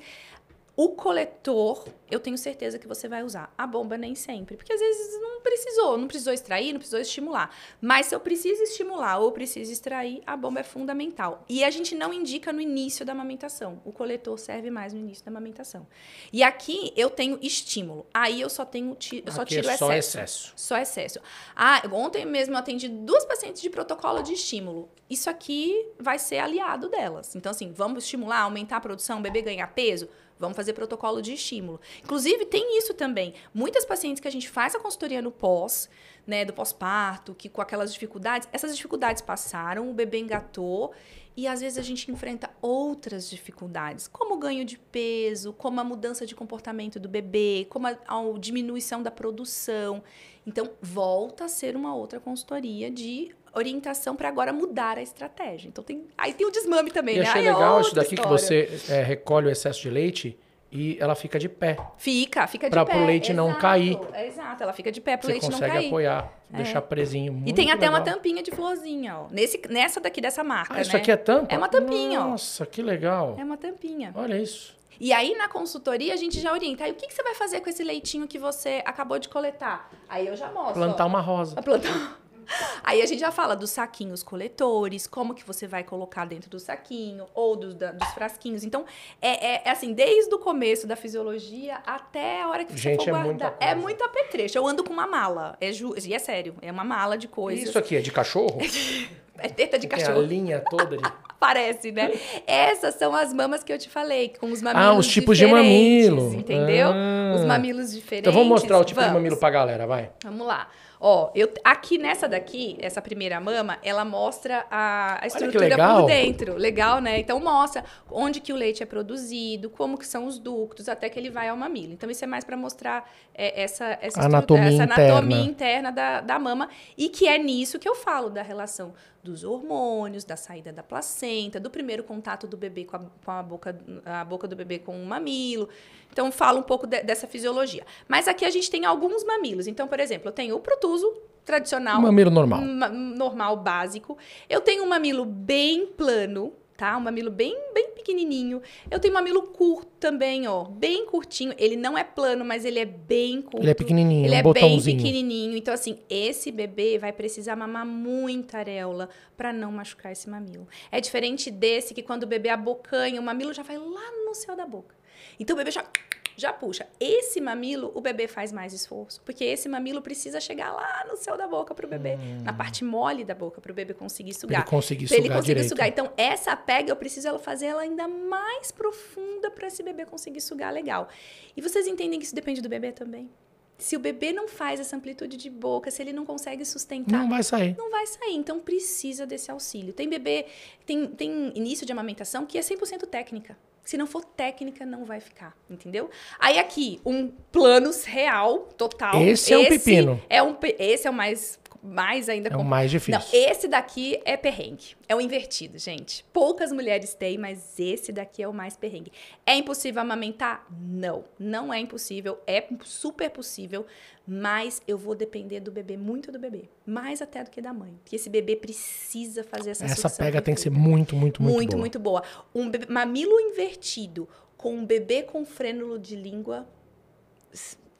o coletor, eu tenho certeza que você vai usar. A bomba nem sempre, porque às vezes não precisou, não precisou extrair, não precisou estimular. Mas se eu preciso estimular ou preciso extrair, a bomba é fundamental. E a gente não indica no início da amamentação. O coletor serve mais no início da amamentação. E aqui eu tenho estímulo. Aí eu só tenho eu só aqui é tiro é só excesso. excesso. Só excesso. Ah, ontem mesmo eu atendi duas pacientes de protocolo de estímulo. Isso aqui vai ser aliado delas. Então assim, vamos estimular, aumentar a produção, o bebê ganhar peso Vamos fazer protocolo de estímulo. Inclusive, tem isso também. Muitas pacientes que a gente faz a consultoria no pós, né, do pós-parto, que com aquelas dificuldades, essas dificuldades passaram, o bebê engatou e às vezes a gente enfrenta outras dificuldades, como o ganho de peso, como a mudança de comportamento do bebê, como a, a diminuição da produção. Então, volta a ser uma outra consultoria de orientação para agora mudar a estratégia. Então, tem, aí tem o desmame também, e né? Achei é legal é isso daqui história. que você é, recolhe o excesso de leite e ela fica de pé. Fica, fica de pra pé. Para o leite exato, não cair. Exato, ela fica de pé para o leite não cair. Você consegue apoiar, é. deixar presinho. Muito e tem até legal. uma tampinha de florzinha, ó. Nesse, nessa daqui dessa marca, ah, isso né? aqui é tampa? É uma tampinha, Nossa, ó. Nossa, que legal. É uma tampinha. Olha isso. E aí, na consultoria, a gente já orienta. Aí, o que, que, você vai fazer com esse leitinho que você acabou de coletar? Aí eu já mostro. Plantar ó. uma rosa. Plantar... Aí a gente já fala dos saquinhos coletores, como que você vai colocar dentro do saquinho ou do, da, dos frasquinhos. Então, é, é, é, assim, desde o começo da fisiologia até a hora que gente, você guarda. é Muita é muita apetrecho. Eu ando com uma mala. É ju... E é sério, é uma mala de coisas. Isso aqui é de cachorro? É, é teta de cachorro. É a linha toda de... Parece, né? Essas são as mamas que eu te falei, com os ah, mamilos Ah, os tipos de mamilo. Entendeu? Ah. Os mamilos diferentes. Então vamos mostrar o tipo vamos. de mamilo pra galera, vai. Vamos lá. Ó, eu, aqui nessa daqui, essa primeira mama, ela mostra a, a estrutura por dentro. Legal, né? Então mostra onde que o leite é produzido, como que são os ductos, até que ele vai ao mamilo. Então isso é mais para mostrar é, essa, essa, anatomia, essa anatomia interna, interna da, da mama. E que é nisso que eu falo da relação dos hormônios, da saída da placenta, do primeiro contato do bebê com a, com a boca, a boca do bebê com o mamilo. Então, fala um pouco de, dessa fisiologia. Mas aqui a gente tem alguns mamilos. Então, por exemplo, eu tenho o protuso, tradicional. mamilo normal. normal, básico. Eu tenho um mamilo bem plano, tá? Um mamilo bem, bem pequenininho. Eu tenho um mamilo curto também, ó, bem curtinho. Ele não é plano, mas ele é bem curto. Ele é pequenininho, ele um é botãozinho. bem pequenininho. Então assim, esse bebê vai precisar mamar muita areola para não machucar esse mamilo. É diferente desse que quando o bebê abocanha, o mamilo já vai lá no céu da boca. Então o bebê já já puxa. Esse mamilo, o bebê faz mais esforço, porque esse mamilo precisa chegar lá no céu da boca para o bebê, hum. na parte mole da boca, para o bebê conseguir sugar. Ele conseguir pra sugar. Ele conseguir sugar. Então, essa pega, eu preciso ela fazer ela ainda mais profunda para esse bebê conseguir sugar legal. E vocês entendem que isso depende do bebê também? Se o bebê não faz essa amplitude de boca, se ele não consegue sustentar. Não vai sair. Não vai sair. Então precisa desse auxílio. Tem bebê, tem, tem início de amamentação que é 100% técnica. Se não for técnica, não vai ficar, entendeu? Aí aqui, um planos real, total. Esse, é o um pepino. É um, esse é o mais mais ainda. É o mais difícil. Não, esse daqui é perrengue. É o invertido, gente. Poucas mulheres têm, mas esse daqui é o mais perrengue. É impossível amamentar? Não, não é impossível. É super possível, mas eu vou depender do bebê, muito do bebê. Mais até do que da mãe. Porque esse bebê precisa fazer essa Essa pega tem que ser muito, muito, muito, muito boa. Muito, boa. Um bebê, mamilo invertido com um bebê com frênulo de língua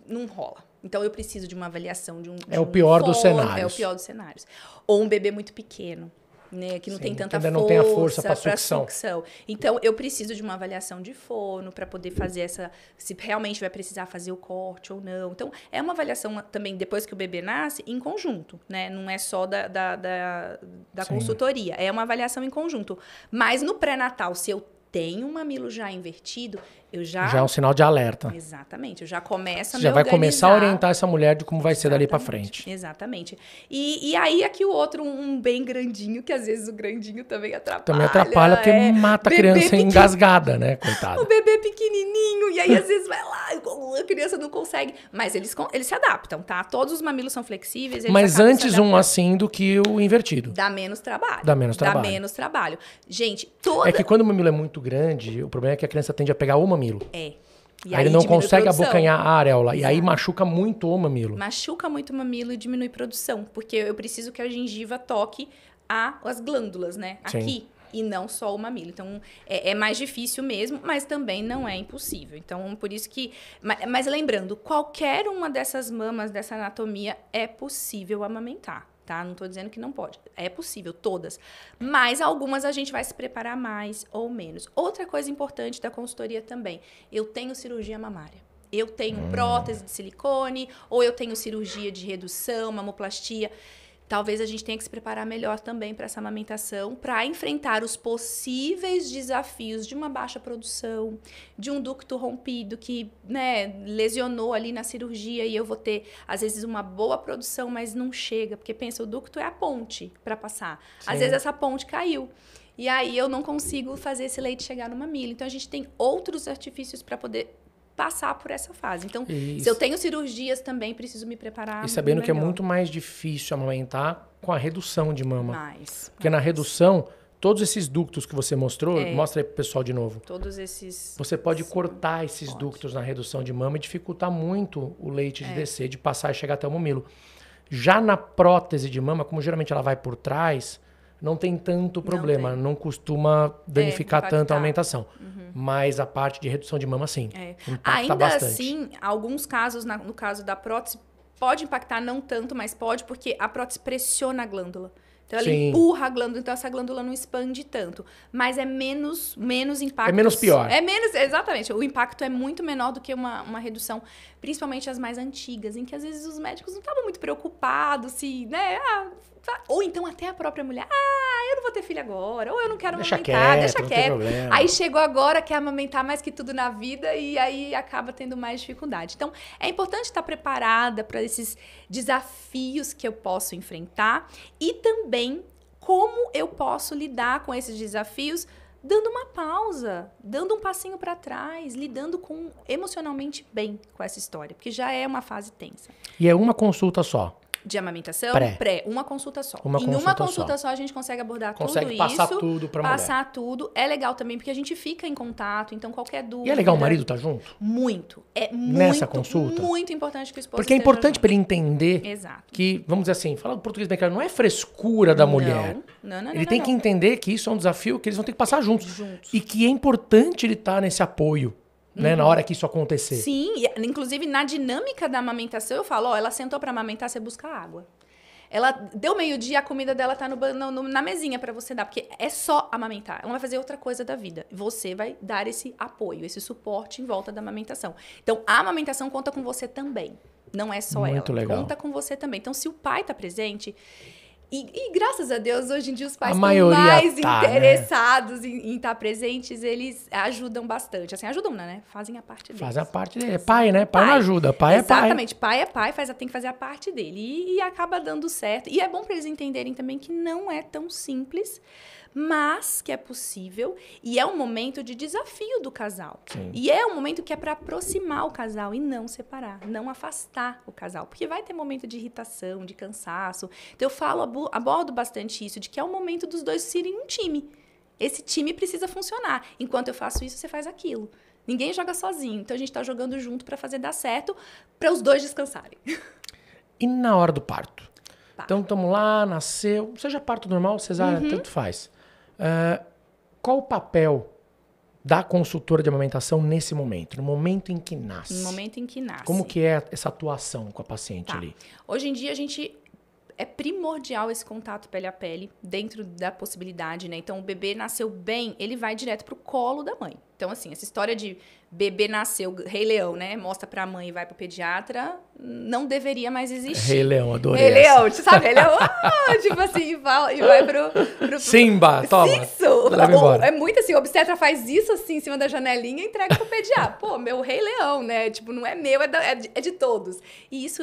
não rola. Então eu preciso de uma avaliação de um. É de é o pior um dos cenários. É o pior dos cenários. Ou um bebê muito pequeno. Né, que não Sim, tem tanta ainda força, não tem a força para sucção. sucção. Então eu preciso de uma avaliação de forno para poder fazer essa se realmente vai precisar fazer o corte ou não. Então é uma avaliação também depois que o bebê nasce em conjunto, né? Não é só da da, da, da consultoria, é uma avaliação em conjunto. Mas no pré-natal, se eu tem um mamilo já invertido, eu já. Já é um sinal de alerta. Exatamente. Eu já começo Você a me já vai organizar. começar a orientar essa mulher de como vai ser dali para frente. Exatamente. E, e aí aqui o outro, um bem grandinho, que às vezes o grandinho também atrapalha. Também atrapalha porque é, mata a criança engasgada, né? Coitada. O bebê pequenininho, e aí às vezes vai lá, a criança não consegue. Mas eles, eles se adaptam, tá? Todos os mamilos são flexíveis. Mas antes um assim do que o invertido. Dá menos trabalho. Dá menos trabalho. Dá menos trabalho. Gente, toda... É que quando o mamilo é muito grande, o problema é que a criança tende a pegar o mamilo. É. Aí, aí, ele não consegue produção. abocanhar a areola. Exato. E aí machuca muito o mamilo. Machuca muito o mamilo e diminui produção. Porque eu preciso que a gengiva toque a, as glândulas, né? Sim. Aqui. E não só o mamilo. Então, é, é, mais difícil mesmo, mas também não é impossível. Então, por isso que. Mas, mas lembrando, qualquer uma dessas mamas, dessa anatomia, é possível amamentar tá? Não estou dizendo que não pode. É possível, todas. Mas algumas a gente vai se preparar mais ou menos. Outra coisa importante da consultoria também: eu tenho cirurgia mamária. Eu tenho hum. prótese de silicone, ou eu tenho cirurgia de redução, mamoplastia talvez a gente tenha que se preparar melhor também para essa amamentação, para enfrentar os possíveis desafios de uma baixa produção, de um ducto rompido que né, lesionou ali na cirurgia e eu vou ter, às vezes, uma boa produção, mas não chega, porque pensa, o ducto é a ponte para passar. Sim. Às vezes essa ponte caiu. E aí eu não consigo fazer esse leite chegar no mamilo. Então a gente tem outros artifícios para poder passar por essa fase. Então, Isso. se eu tenho cirurgias também, preciso me preparar. E sabendo que é muito mais difícil amamentar com a redução de mama. Mais. Porque mais. na redução, todos esses ductos que você mostrou, é. mostra aí pro pessoal de novo. Todos esses. Você pode Sim, cortar esses pode. ductos na redução de mama e dificultar muito o leite de é. descer, de passar e chegar até o mamilo. Já na prótese de mama, como geralmente ela vai por trás, não tem tanto problema, não, não costuma é, danificar é, tanto a alimentação. Uhum. Mas a parte de redução de mama, sim. É. Ainda bastante. assim, alguns casos, no caso da prótese, pode impactar, não tanto, mas pode, porque a prótese pressiona a glândula. Então ela Sim. empurra a glândula, então essa glândula não expande tanto. Mas é menos, menos impacto. É menos pior. É menos, exatamente. O impacto é muito menor do que uma, uma redução, principalmente as mais antigas, em que às vezes os médicos não estavam muito preocupados se, né? Ah, ou então até a própria mulher, ah, eu não vou ter filho agora, ou eu não quero deixa amamentar, quieto, deixa quieto. Aí chegou agora, quer amamentar mais que tudo na vida e aí acaba tendo mais dificuldade. Então, é importante estar preparada para esses desafios que eu posso enfrentar e também como eu posso lidar com esses desafios dando uma pausa, dando um passinho para trás, lidando com emocionalmente bem com essa história, porque já é uma fase tensa. E é uma consulta só de amamentação? Pré. pré. uma consulta só. Uma em consulta uma consulta só. só. a gente consegue abordar consegue tudo passar isso. passar tudo pra mulher. Passar tudo. É legal também, porque a gente fica em contato, então qualquer dúvida... E é legal o marido estar tá junto? Muito. É muito, Nessa consulta? muito importante que o esposo Porque é importante para ele entender Exato. que, vamos dizer assim, falar do português bem claro, não é frescura da mulher. Não, não, não. Ele não, tem não. que entender que isso é um desafio que eles vão ter que passar juntos. juntos. E que é importante ele estar tá nesse apoio né, uhum. na hora que isso acontecer. Sim, inclusive na dinâmica da amamentação, eu falo, ó, ela sentou para amamentar, você busca água. Ela deu meio-dia, a comida dela tá no, no na mesinha para você dar, porque é só amamentar. Ela vai fazer outra coisa da vida. Você vai dar esse apoio, esse suporte em volta da amamentação. Então, a amamentação conta com você também. Não é só Muito ela. Legal. Conta com você também. Então, se o pai tá presente, e, e, graças a Deus, hoje em dia os pais estão mais tá, né? interessados né? em, estar tá presentes, eles ajudam bastante. Assim, ajudam, né? Fazem a parte deles. Fazem a parte dele. É pai, né? Pai, pai. não ajuda, pai Exatamente. é pai. Exatamente, pai é pai, faz, tem que fazer a parte dele. E, e acaba dando certo. E é bom para eles entenderem também que não é tão simples, mas que é possível e é um momento de desafio do casal. Sim. E é um momento que é para aproximar o casal e não separar, não afastar o casal, porque vai ter momento de irritação, de cansaço. Então eu falo, abordo bastante isso de que é o momento dos dois serem um time. Esse time precisa funcionar. Enquanto eu faço isso, você faz aquilo. Ninguém joga sozinho. Então a gente está jogando junto para fazer dar certo, para os dois descansarem. E na hora do parto? parto. Então estamos lá, nasceu, seja é parto normal, cesárea, uhum. tanto faz. Uh, qual o papel da consultora de amamentação nesse momento, no momento em que nasce? No momento em que nasce. Como que é essa atuação com a paciente tá. ali? Hoje em dia a gente é primordial esse contato pele a pele dentro da possibilidade, né? Então o bebê nasceu bem, ele vai direto para o colo da mãe. Então, assim, essa história de bebê nasceu, Rei Leão, né? Mostra pra mãe e vai pro pediatra, não deveria mais existir. Rei Leão, adorei. Rei Leão, sabe? Rei Leão, ah, tipo assim, e vai, e vai pro, pro. Simba, pro... toma. Isso! embora. É muito assim, o obstetra faz isso assim em cima da janelinha e entrega pro pediatra. Pô, meu Rei Leão, né? Tipo, não é meu, é, é, de, é de todos. E isso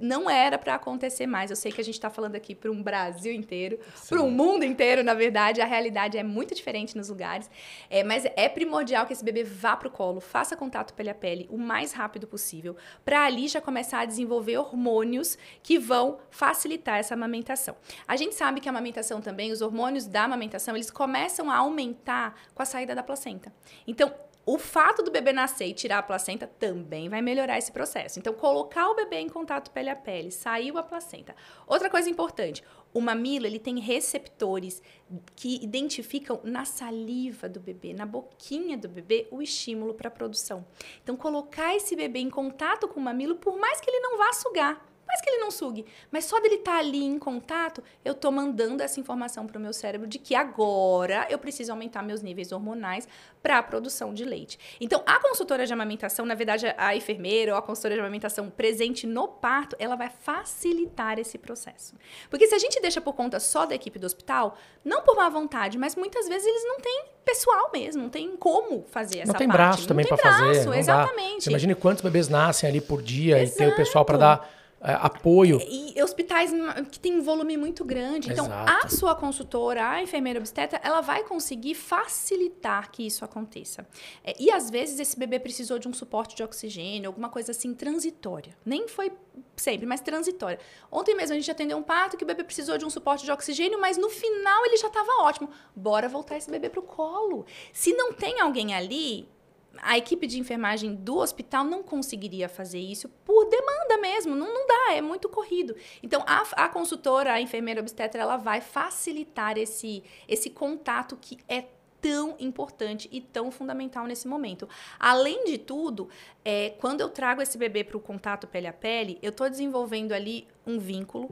não era pra acontecer mais. Eu sei que a gente tá falando aqui para um Brasil inteiro, para um mundo inteiro, na verdade. A realidade é muito diferente nos lugares. É, mas é primordial que esse bebê vá para o colo, faça contato pele a pele o mais rápido possível, para ali já começar a desenvolver hormônios que vão facilitar essa amamentação. A gente sabe que a amamentação também, os hormônios da amamentação, eles começam a aumentar com a saída da placenta. Então, o fato do bebê nascer e tirar a placenta também vai melhorar esse processo. Então, colocar o bebê em contato pele a pele, saiu a placenta. Outra coisa importante: o mamilo, ele tem receptores que identificam na saliva do bebê, na boquinha do bebê, o estímulo para a produção. Então, colocar esse bebê em contato com o mamilo, por mais que ele não vá sugar, mas que ele não sugue, mas só dele estar tá ali em contato, eu tô mandando essa informação para o meu cérebro de que agora eu preciso aumentar meus níveis hormonais para a produção de leite. Então, a consultora de amamentação, na verdade, a enfermeira ou a consultora de amamentação presente no parto, ela vai facilitar esse processo. Porque se a gente deixa por conta só da equipe do hospital, não por má vontade, mas muitas vezes eles não têm pessoal mesmo, não tem como fazer essa parte. Não tem parte. braço não também para fazer. Não exatamente. Imagina quantos bebês nascem ali por dia Exato. e tem o pessoal para dar é, apoio. E, e, hospitais que têm um volume muito grande. Então, Exato. a sua consultora, a enfermeira obstetra, ela vai conseguir facilitar que isso aconteça. É, e às vezes esse bebê precisou de um suporte de oxigênio, alguma coisa assim transitória. Nem foi sempre, mas transitória. Ontem mesmo a gente atendeu um parto que o bebê precisou de um suporte de oxigênio, mas no final ele já estava ótimo. Bora voltar esse bebê para o colo. Se não tem alguém ali, a equipe de enfermagem do hospital não conseguiria fazer isso por demanda mesmo, não, não dá, é muito corrido. Então, a, a consultora, a enfermeira obstetra, ela vai facilitar esse, esse contato que é tão importante e tão fundamental nesse momento. Além de tudo, é, quando eu trago esse bebê para o contato pele a pele, eu estou desenvolvendo ali um vínculo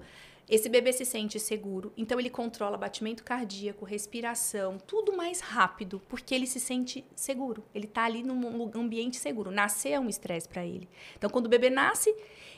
esse bebê se sente seguro, então ele controla batimento cardíaco, respiração, tudo mais rápido, porque ele se sente seguro. Ele está ali num ambiente seguro. Nascer é um estresse para ele. Então, quando o bebê nasce,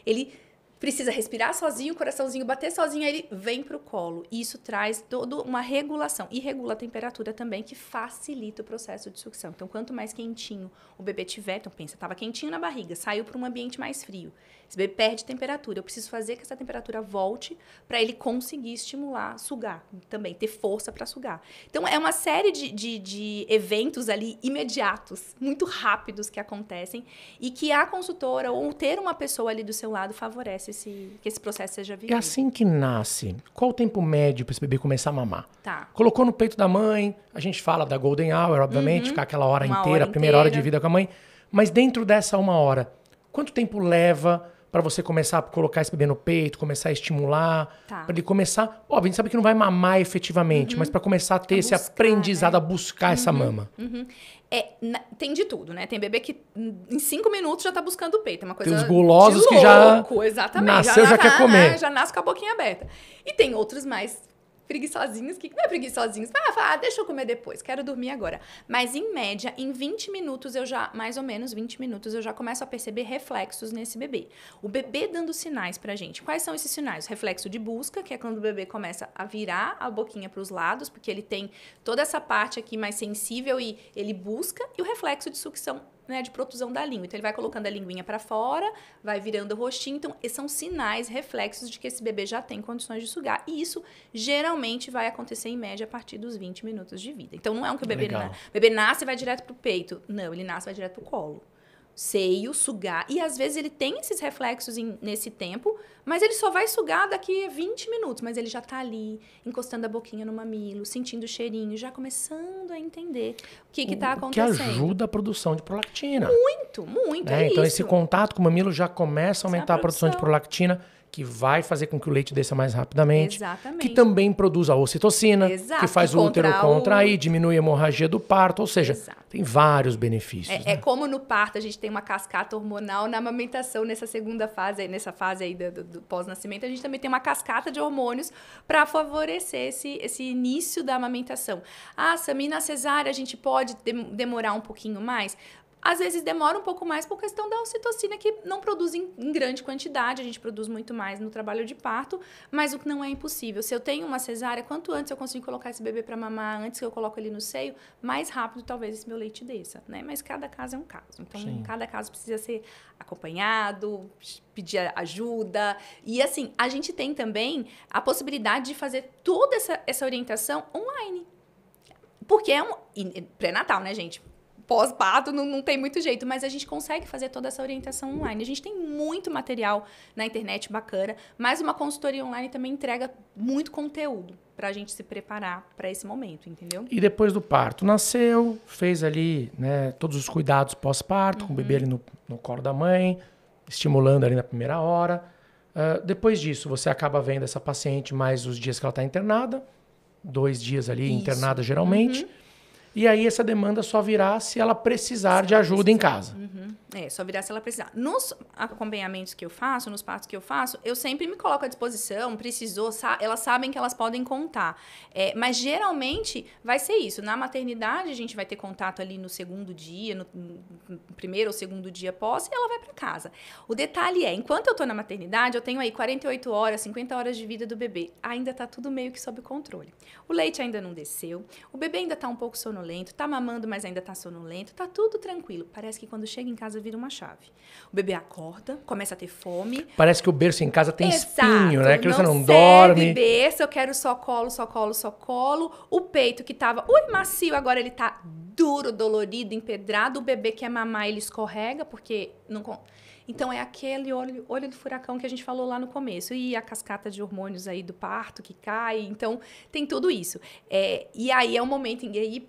ele precisa respirar sozinho, o coraçãozinho bater sozinho, aí ele vem para o colo. Isso traz toda uma regulação e regula a temperatura também, que facilita o processo de sucção. Então, quanto mais quentinho o bebê tiver, então pensa, estava quentinho na barriga, saiu para um ambiente mais frio. Esse bebê perde temperatura. Eu preciso fazer que essa temperatura volte para ele conseguir estimular, sugar também, ter força para sugar. Então, é uma série de, de, de eventos ali imediatos, muito rápidos que acontecem e que a consultora ou ter uma pessoa ali do seu lado favorece esse, que esse processo seja vivido. E é assim que nasce. Qual o tempo médio para esse bebê começar a mamar? Tá. Colocou no peito da mãe, a gente fala da golden hour, obviamente, uhum. ficar aquela hora uma inteira, hora a primeira inteira. hora de vida com a mãe. Mas dentro dessa uma hora, quanto tempo leva para você começar a colocar esse bebê no peito, começar a estimular, tá. para ele começar. ó, a gente sabe que não vai mamar efetivamente, uhum. mas para começar a ter a esse né? aprendizado né? a buscar uhum. essa mama. Uhum. É, na, tem de tudo, né? Tem bebê que hum, em cinco minutos já tá buscando o peito. É uma coisa. Tem os gulosos que já. Louco, exatamente. Nasceu, já, já quer tá, comer. Né? Já nasce com a boquinha aberta. E tem outros mais preguiçosinhos, que não é preguiçosinhos, ah, ah, deixa eu comer depois, quero dormir agora. Mas em média, em 20 minutos eu já, mais ou menos 20 minutos, eu já começo a perceber reflexos nesse bebê. O bebê dando sinais pra gente. Quais são esses sinais? Reflexo de busca, que é quando o bebê começa a virar a boquinha para os lados, porque ele tem toda essa parte aqui mais sensível e ele busca, e o reflexo de sucção né, de protusão da língua. Então ele vai colocando a linguinha para fora, vai virando o rostinho. Então, esses são sinais, reflexos de que esse bebê já tem condições de sugar. E isso geralmente vai acontecer em média a partir dos 20 minutos de vida. Então não é um que o bebê, na... o bebê nasce e vai direto pro peito. Não, ele nasce e vai direto pro colo seio, sugar. E às vezes ele tem esses reflexos em, nesse tempo, mas ele só vai sugar daqui a 20 minutos. Mas ele já tá ali, encostando a boquinha no mamilo, sentindo o cheirinho, já começando a entender o que, que tá acontecendo. Que ajuda a produção de prolactina. Muito, muito. É, é então isso. esse contato com o mamilo já começa a é aumentar a produção. a produção de prolactina que vai fazer com que o leite desça mais rapidamente. Exatamente. Que também produz a ocitocina, Exato. que faz que o útero contrair, o... diminui a hemorragia do parto, ou seja, Exato. tem vários benefícios. É, né? é, como no parto a gente tem uma cascata hormonal, na amamentação, nessa segunda fase, nessa fase aí do, do, do pós-nascimento, a gente também tem uma cascata de hormônios para favorecer esse, esse início da amamentação. Ah, Samina, cesárea a gente pode demorar um pouquinho mais? Às vezes demora um pouco mais por questão da ocitocina, que não produz em, em, grande quantidade, a gente produz muito mais no trabalho de parto, mas o que não é impossível. Se eu tenho uma cesárea, quanto antes eu consigo colocar esse bebê para mamar, antes que eu coloco ele no seio, mais rápido talvez esse meu leite desça, né? Mas cada caso é um caso. Então, Sim. cada caso precisa ser acompanhado, pedir ajuda. E assim, a gente tem também a possibilidade de fazer toda essa, essa orientação online. Porque é um. Pré-natal, né, gente? pós-parto, não, não tem muito jeito, mas a gente consegue fazer toda essa orientação online. A gente tem muito material na internet bacana, mas uma consultoria online também entrega muito conteúdo para a gente se preparar para esse momento, entendeu? E depois do parto, nasceu, fez ali né, todos os cuidados pós-parto, uhum. com o bebê ali uhum. no, no colo da mãe, estimulando ali na primeira hora. Uh, depois disso, você acaba vendo essa paciente mais os dias que ela está internada, dois dias ali Isso. internada geralmente. Uhum. E aí essa demanda só virá se ela precisar de ajuda em casa. Uhum. É, só virar se ela precisar. Nos acompanhamentos que eu faço, nos partos que eu faço, eu sempre me coloco à disposição, precisou, sa elas sabem que elas podem contar. É, mas geralmente vai ser isso. Na maternidade, a gente vai ter contato ali no segundo dia, no, no primeiro ou segundo dia após, e ela vai para casa. O detalhe é, enquanto eu tô na maternidade, eu tenho aí 48 horas, 50 horas de vida do bebê. Ainda tá tudo meio que sob controle. O leite ainda não desceu, o bebê ainda tá um pouco sonolento, tá mamando, mas ainda tá sonolento, tá tudo tranquilo. Parece que quando chega em casa casa vira uma chave. O bebê acorda, começa a ter fome. Parece que o berço em casa tem Exato, espinho, né? A criança não, não dorme. berço, eu quero só colo, só colo, só colo. O peito que tava, ui, macio, agora ele tá duro, dolorido, empedrado. O bebê quer é mamar, ele escorrega, porque não. Então é aquele olho, olho do furacão que a gente falou lá no começo. E a cascata de hormônios aí do parto que cai. Então tem tudo isso. É, e aí é um momento em que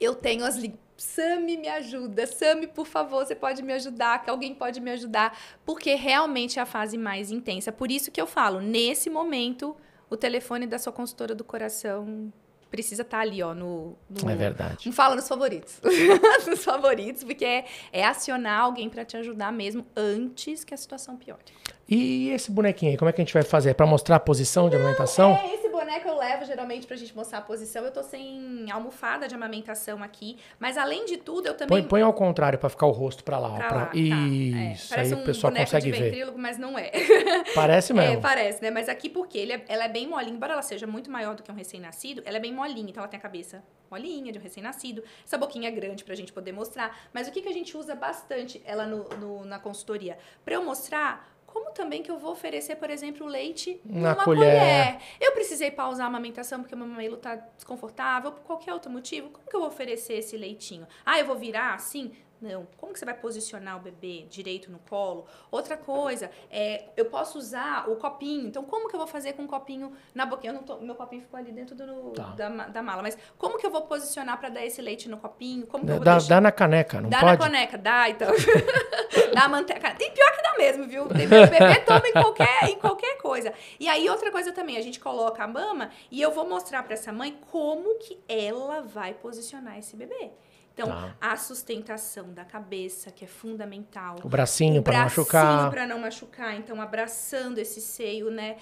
eu tenho as Sami, me ajuda. Sami, por favor, você pode me ajudar, que alguém pode me ajudar. Porque realmente é a fase mais intensa. Por isso que eu falo, nesse momento, o telefone da sua consultora do coração precisa estar tá ali, ó, no... no é verdade. Não fala nos favoritos. nos favoritos, porque é, é acionar alguém para te ajudar mesmo antes que a situação piore. E esse bonequinho aí, como é que a gente vai fazer? É pra mostrar a posição de amamentação? É, esse boneco eu levo geralmente pra gente mostrar a posição. Eu tô sem almofada de amamentação aqui. Mas além de tudo, eu também. Põe, põe ao contrário pra ficar o rosto pra lá. Pra ó, pra... Lá, Isso, tá. é. aí um o pessoal consegue de ver. mas não é. Parece é, mesmo. É, parece, né? Mas aqui porque ele é, ela é bem molinha, embora ela seja muito maior do que um recém-nascido, ela é bem molinha. Então ela tem a cabeça molinha de um recém-nascido, essa boquinha é grande pra gente poder mostrar. Mas o que, que a gente usa bastante ela no, no na consultoria? Pra eu mostrar como também que eu vou oferecer, por exemplo, leite numa colher. colher. É. Eu precisei pausar a amamentação porque meu mamilo está desconfortável, por qualquer outro motivo. Como que eu vou oferecer esse leitinho? Ah, eu vou virar assim? Não. Como que você vai posicionar o bebê direito no colo? Outra coisa, é, eu posso usar o copinho. Então, como que eu vou fazer com o copinho na boquinha? Tô, meu copinho ficou ali dentro do, tá. da, da mala. Mas como que eu vou posicionar para dar esse leite no copinho? Como dá, dá, na caneca, não dá pode? Dá na caneca, dá então. dá manteiga. Tem pior que dá mesmo, viu? Tem bebê toma em qualquer, em qualquer coisa. E aí, outra coisa também, a gente coloca a mama e eu vou mostrar para essa mãe como que ela vai posicionar esse bebê. Então, tá. a sustentação da cabeça, que é fundamental. O bracinho para não machucar. O bracinho para não machucar. Então, abraçando esse seio, né?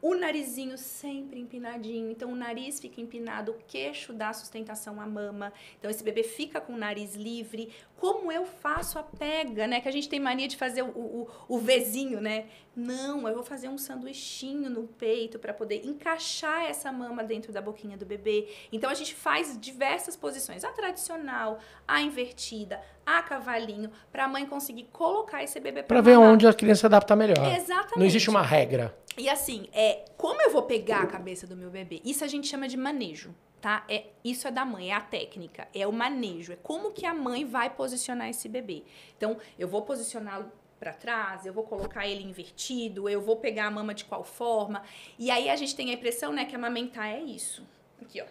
o narizinho sempre empinadinho, então o nariz fica empinado, o queixo dá sustentação à mama, então esse bebê fica com o nariz livre. Como eu faço a pega, né? Que a gente tem mania de fazer o, o, o Vzinho, né? Não, eu vou fazer um sanduichinho no peito para poder encaixar essa mama dentro da boquinha do bebê. Então a gente faz diversas posições, a tradicional, a invertida, a cavalinho, para a mãe conseguir colocar esse bebê para ver onde a criança adapta melhor. Exatamente. Não existe uma regra. E assim, é, como eu vou pegar a cabeça do meu bebê? Isso a gente chama de manejo, tá? É, isso é da mãe, é a técnica, é o manejo, é como que a mãe vai posicionar esse bebê. Então, eu vou posicioná-lo para trás, eu vou colocar ele invertido, eu vou pegar a mama de qual forma. E aí a gente tem a impressão, né, que amamentar é isso. Aqui, ó.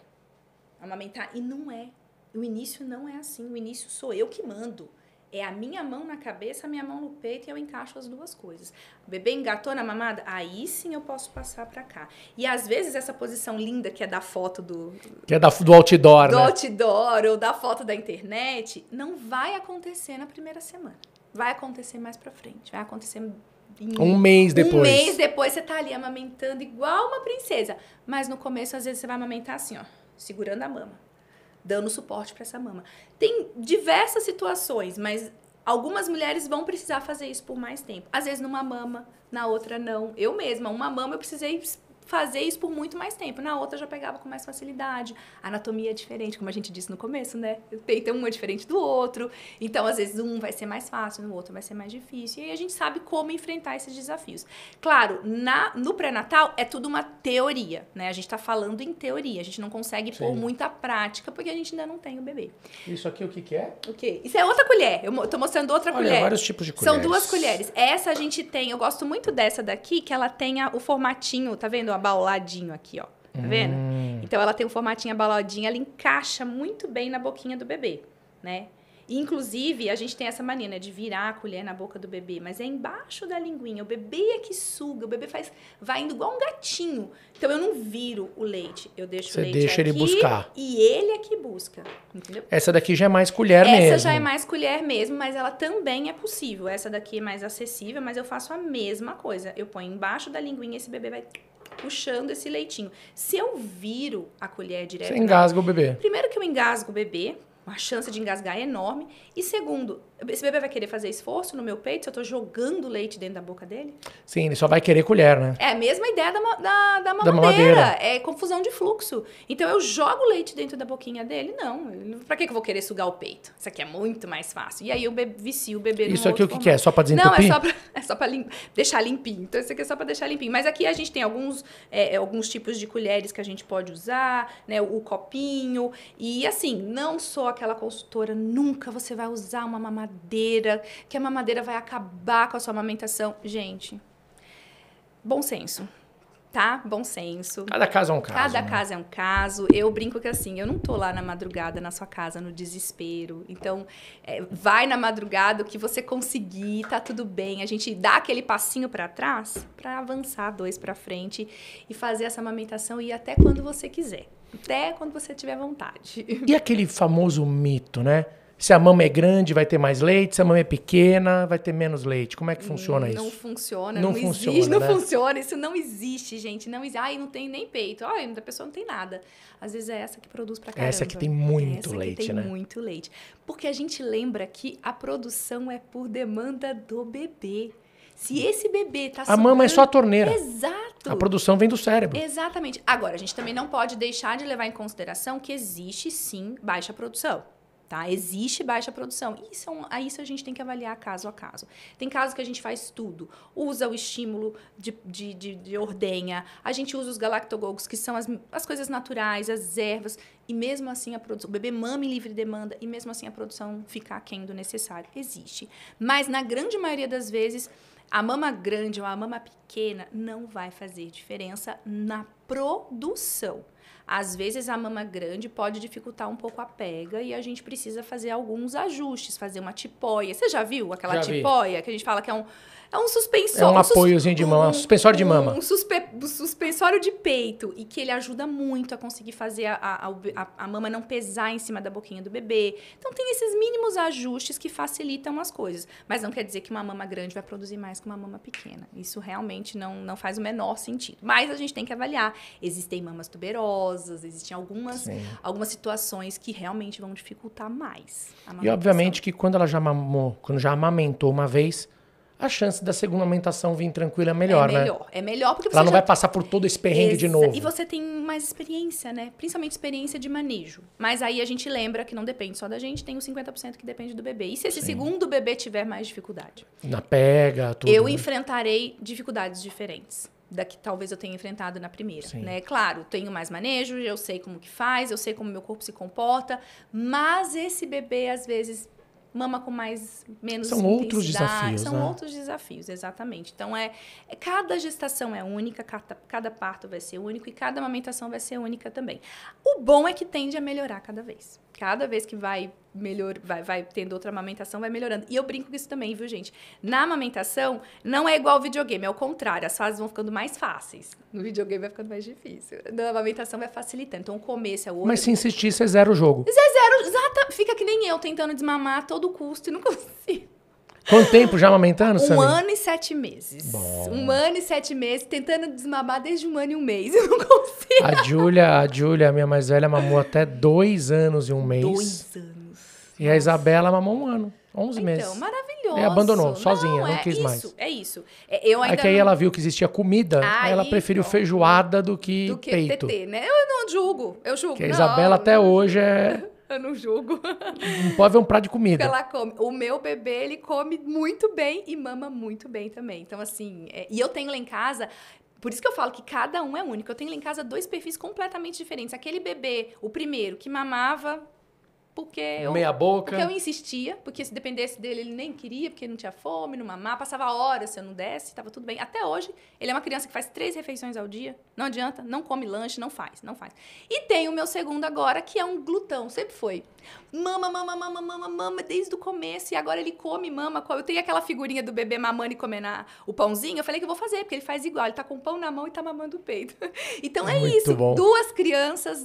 Amamentar e não é. O início não é assim, o início sou eu que mando. É a minha mão na cabeça, a minha mão no peito e eu encaixo as duas coisas. O bebê engatou na mamada? Aí sim eu posso passar para cá. E às vezes essa posição linda que é da foto do. Que é da, do outdoor, do né? Do outdoor ou da foto da internet, não vai acontecer na primeira semana. Vai acontecer mais pra frente. Vai acontecer um mês depois. Um mês depois você tá ali amamentando igual uma princesa. Mas no começo, às vezes, você vai amamentar assim, ó, segurando a mama dando suporte para essa mama. Tem diversas situações, mas algumas mulheres vão precisar fazer isso por mais tempo. Às vezes numa mama, na outra não. Eu mesma, uma mama eu precisei fazer isso por muito mais tempo. Na outra já pegava com mais facilidade. A anatomia é diferente, como a gente disse no começo, né? Tem peito um é diferente do outro. Então, às vezes, um vai ser mais fácil, no outro vai ser mais difícil. E aí a gente sabe como enfrentar esses desafios. Claro, na, no pré-natal é tudo uma teoria, né? A gente está falando em teoria, a gente não consegue Sim. pôr muita prática porque a gente ainda não tem o bebê. Isso aqui o que, que é? O quê? Isso é outra colher. Eu tô mostrando outra Olha, colher. vários tipos de colheres. São duas colheres. Essa a gente tem, eu gosto muito dessa daqui, que ela tem o formatinho, tá vendo? A abauladinho aqui, ó. Tá vendo? Hum. Então ela tem um formatinho abauladinho, ela encaixa muito bem na boquinha do bebê, né? E, inclusive, a gente tem essa mania, né, de virar a colher na boca do bebê, mas é embaixo da linguinha. O bebê é que suga, o bebê faz, vai indo igual um gatinho. Então eu não viro o leite, eu deixo Você o leite deixa aqui, ele buscar. E ele é que busca, entendeu? Essa daqui já é mais colher essa mesmo. Essa já é mais colher mesmo, mas ela também é possível. Essa daqui é mais acessível, mas eu faço a mesma coisa. Eu ponho embaixo da linguinha e esse bebê vai puxando esse leitinho. Se eu viro a colher direto. Você engasga o bebê. Primeiro que eu engasgo o bebê, a chance de engasgar é enorme. E segundo, esse bebê vai querer fazer esforço no meu peito se eu estou jogando leite dentro da boca dele? Sim, ele só vai querer colher, né? É a mesma ideia da, da, da, mamadeira. da mamadeira. É confusão de fluxo. Então eu jogo leite dentro da boquinha dele? Não. Para que, que eu vou querer sugar o peito? Isso aqui é muito mais fácil. E aí eu vicio o bebê Isso aqui é o que, que, é? Só para desentupir? Não, é só para é lim... deixar limpinho. Então isso aqui é só para deixar limpinho. Mas aqui a gente tem alguns, é, é, alguns tipos de colheres que a gente pode usar, né? O, o copinho. E assim, não sou aquela consultora, nunca você vai usar uma mamadeira mamadeira, que a mamadeira vai acabar com a sua amamentação. Gente, bom senso. Tá? Bom senso. Cada caso é um caso. Cada né? caso é um caso. Eu brinco que assim, eu não tô lá na madrugada na sua casa no desespero. Então, é, vai na madrugada o que você conseguir, tá tudo bem. A gente dá aquele passinho para trás para avançar dois para frente e fazer essa amamentação e ir até quando você quiser. Até quando você tiver vontade. E aquele famoso mito, né? Se a mama é grande, vai ter mais leite. Se a mama é pequena, vai ter menos leite. Como é que funciona não isso? Não funciona. Não, não funciona, existe, né? não funciona. Isso não existe, gente. Não existe. Ai, não tem nem peito. Ai, a pessoa não tem nada. Às vezes é essa que produz pra caramba. Essa que tem muito essa leite, que tem né? muito leite. Porque a gente lembra que a produção é por demanda do bebê. Se esse bebê tá A socando... mama é só a torneira. Exato. A produção vem do cérebro. Exatamente. Agora, a gente também não pode deixar de levar em consideração que existe sim baixa produção. Tá? Existe baixa produção. Isso é um, isso a gente tem que avaliar caso a caso. Tem casos que a gente faz tudo. Usa o estímulo de, de, de, de ordenha, a gente usa os galactogogos, que são as, as coisas naturais, as ervas, e mesmo assim a produção... O bebê mama em livre demanda, e mesmo assim a produção fica aquém do necessário. Existe. Mas, na grande maioria das vezes, a mama grande ou a mama pequena não vai fazer diferença na produção. Às vezes a mama grande pode dificultar um pouco a pega e a gente precisa fazer alguns ajustes, fazer uma tipóia. Você já viu aquela já tipóia vi. que a gente fala que é um é um suspensório. É um, apoiozinho de mama, um, um suspensório de mama. Um, suspe, suspensório de peito. E que ele ajuda muito a conseguir fazer a, a, a, a mama não pesar em cima da boquinha do bebê. Então tem esses mínimos ajustes que facilitam as coisas. Mas não quer dizer que uma mama grande vai produzir mais que uma mama pequena. Isso realmente não, não faz o menor sentido. Mas a gente tem que avaliar. Existem mamas tuberosas, existem algumas, algumas situações que realmente vão dificultar mais. e obviamente que quando ela já mamou, quando já amamentou uma vez a chance da segunda aumentação vir tranquila é melhor, é né? é melhor né? É melhor, porque você Ela não vai passar por todo esse perrengue Exa... de novo. E você tem mais experiência, né? Principalmente experiência de manejo. Mas aí a gente lembra que não depende só da gente, tem os 50% que depende do bebê. E se esse Sim. segundo bebê tiver mais dificuldade? Na pega, tudo. Eu né? enfrentarei dificuldades diferentes da que talvez eu tenha enfrentado na primeira, Sim. né? Claro, tenho mais manejo, eu sei como que faz, eu sei como meu corpo se comporta, mas esse bebê às vezes mama com mais menos são outros desafios são né? outros desafios exatamente então é, é cada gestação é única cada, cada, parto vai ser único e cada amamentação vai ser única também o bom é que tende a melhorar cada vez cada vez que vai melhor, vai, vai tendo outra amamentação, vai melhorando. E eu brinco com isso também, viu, gente? Na amamentação, não é igual ao videogame, é o contrário. As fases vão ficando mais fáceis. No videogame vai ficando mais difícil. Na amamentação vai facilitando. Então, o começo é o outro. Mas se insistir, você zera o jogo. Você zero, exata. Fica que nem eu, tentando desmamar a todo custo e não consigo. Quanto tempo já amamentando, Um ano e sete meses. Bom. Um ano e sete meses, tentando desmamar desde um ano e um mês. Eu não consigo. A Júlia, a Júlia, a minha mais velha, mamou até dois anos e um mês. Dois anos. E a Isabela mamou um ano, onze então, meses. Então, maravilhoso. E abandonou, sozinha, não é quis mais. É isso, é isso. É que aí ela viu que existia comida, aí ela preferiu feijoada do que, do que peito. TT, né? Eu não julgo, eu julgo. Porque a Isabela não, até hoje é eu não julgo. Não pode ver é um prato de comida. Ela come. O meu bebê, ele come muito bem e mama muito bem também. Então, assim, é... e eu tenho lá em casa, por isso que eu falo que cada um é único. Eu tenho lá em casa dois perfis completamente diferentes. Aquele bebê, o primeiro, que mamava porque eu, Meia boca. Porque eu insistia, porque se dependesse dele, ele nem queria, porque não tinha fome, não mamava passava horas se eu não desse, estava tudo bem. Até hoje, ele é uma criança que faz três refeições ao dia, não adianta, não come lanche, não faz, não faz. E tem o meu segundo agora, que é um glutão, sempre foi. Mama, mama, mama, mama, mama, desde o começo, e agora ele come, mama. Eu tenho aquela figurinha do bebê mamando e comendo o pãozinho, eu falei que eu vou fazer, porque ele faz igual, ele tá com o pão na mão e tá mamando o peito. Então é, é isso, bom. duas crianças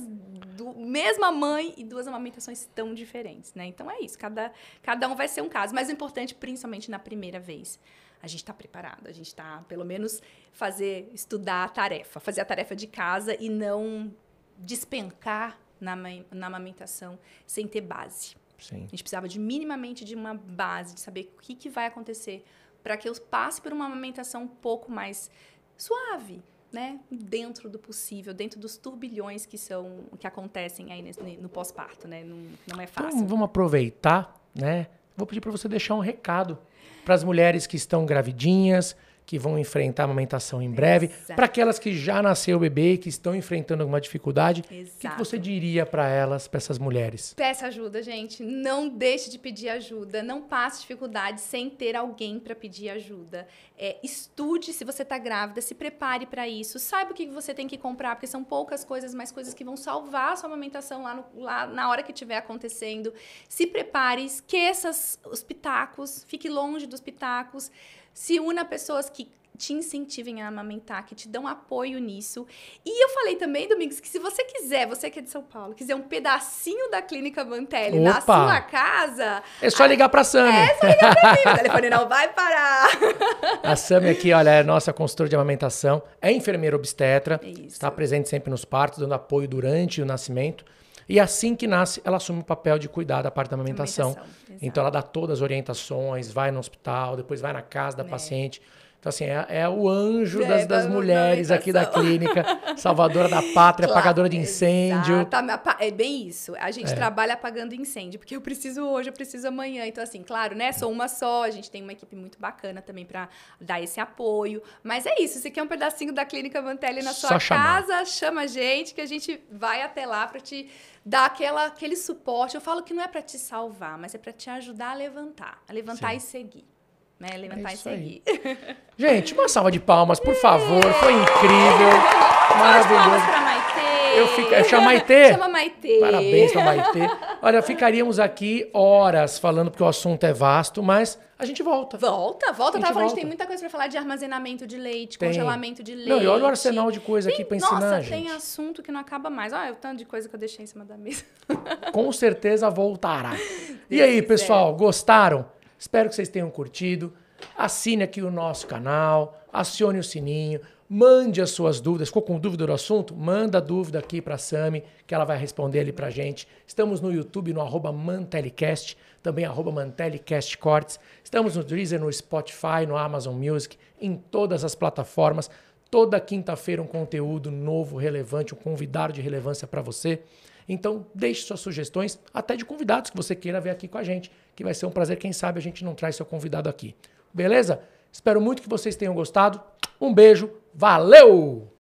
do, mesma mãe e duas amamentações tão diferentes, né? Então é isso, cada, cada um vai ser um caso. Mas o importante, principalmente na primeira vez, a gente está preparado, a gente está, pelo menos, fazer, estudar a tarefa, fazer a tarefa de casa e não despencar na, na amamentação sem ter base. Sim. A gente precisava de minimamente de uma base, de saber o que, que vai acontecer para que eu passe por uma amamentação um pouco mais suave, né, dentro do possível, dentro dos turbilhões que são que acontecem aí nesse, no pós-parto, né? Não, não é fácil. Então, vamos aproveitar, né? Vou pedir para você deixar um recado para as mulheres que estão gravidinhas, que vão enfrentar a amamentação em breve, para aquelas que já nasceu o bebê e que estão enfrentando alguma dificuldade, o que, que, você diria para elas, para essas mulheres? Peça ajuda, gente. Não deixe de pedir ajuda. Não passe dificuldade sem ter alguém para pedir ajuda. É, estude se você está grávida, se prepare para isso. Saiba o que você tem que comprar, porque são poucas coisas, mas coisas que vão salvar a sua amamentação lá, no, lá na hora que estiver acontecendo. Se prepare, esqueça os pitacos, fique longe dos pitacos se una a pessoas que te incentivem a amamentar, que te dão apoio nisso. E eu falei também, Domingos, que se você quiser, você que é de São Paulo, quiser um pedacinho da Clínica Mantelli, Opa. na sua casa... É só a... ligar pra Sam. É só ligar pra mim, o telefone não vai parar. A Sam aqui, olha, é nossa consultora de amamentação, é enfermeira obstetra, é Isso. está presente sempre nos partos, dando apoio durante o nascimento. E assim que nasce, ela assume o papel de cuidar da parte da amamentação. amamentação então ela dá todas as orientações, vai no hospital, depois vai na casa da né? paciente. Então, assim, é, é o anjo das, mulheres aqui da clínica, salvadora da pátria, claro, apagadora de incêndio. É bem isso. A gente é. trabalha apagando incêndio, porque eu preciso hoje, eu preciso amanhã. Então, assim, claro, né? Sou uma só, a gente tem uma equipe muito bacana também para dar esse apoio. Mas é isso. Você quer um pedacinho da clínica Vantelli na sua casa, chama a gente, que a gente vai até lá para te dar aquela, aquele suporte. Eu falo que não é para te salvar, mas é para te ajudar a levantar, a levantar Sim. e seguir. Né? Levantar é tá e seguir. Aí. Gente, uma salva de palmas, por favor. Foi incrível. Maravilhoso. Pra Maitê. Eu fico... Chama Maitê. Chama Maitê. Parabéns pra Maitê. Olha, ficaríamos aqui horas falando, porque o assunto é vasto, mas a gente volta. Volta, volta. A gente, volta. tem muita coisa pra falar de armazenamento de leite, tem. congelamento de leite. Não, e olha o arsenal de coisa tem, aqui pra ensinar, Nossa, gente. tem assunto que não acaba mais. Olha o tanto de coisa que eu deixei em cima da mesa. Com certeza voltará. E aí, é. pessoal, gostaram? Espero que vocês tenham curtido. Assine aqui o nosso canal, acione o sininho, mande as suas dúvidas. Ficou com dúvida do assunto? Manda a dúvida aqui para a Sami, que ela vai responder ali para gente. Estamos no YouTube, no arroba Mantelicast, também arroba Cortes. Estamos no Deezer, no Spotify, no Amazon Music, em todas as plataformas. Toda quinta-feira um conteúdo novo, relevante, um convidado de relevância para você. Então, deixe suas sugestões, até de convidados que você queira ver aqui com a gente, que vai ser um prazer. Quem sabe a gente não traz seu convidado aqui. Beleza? Espero muito que vocês tenham gostado. Um beijo, valeu!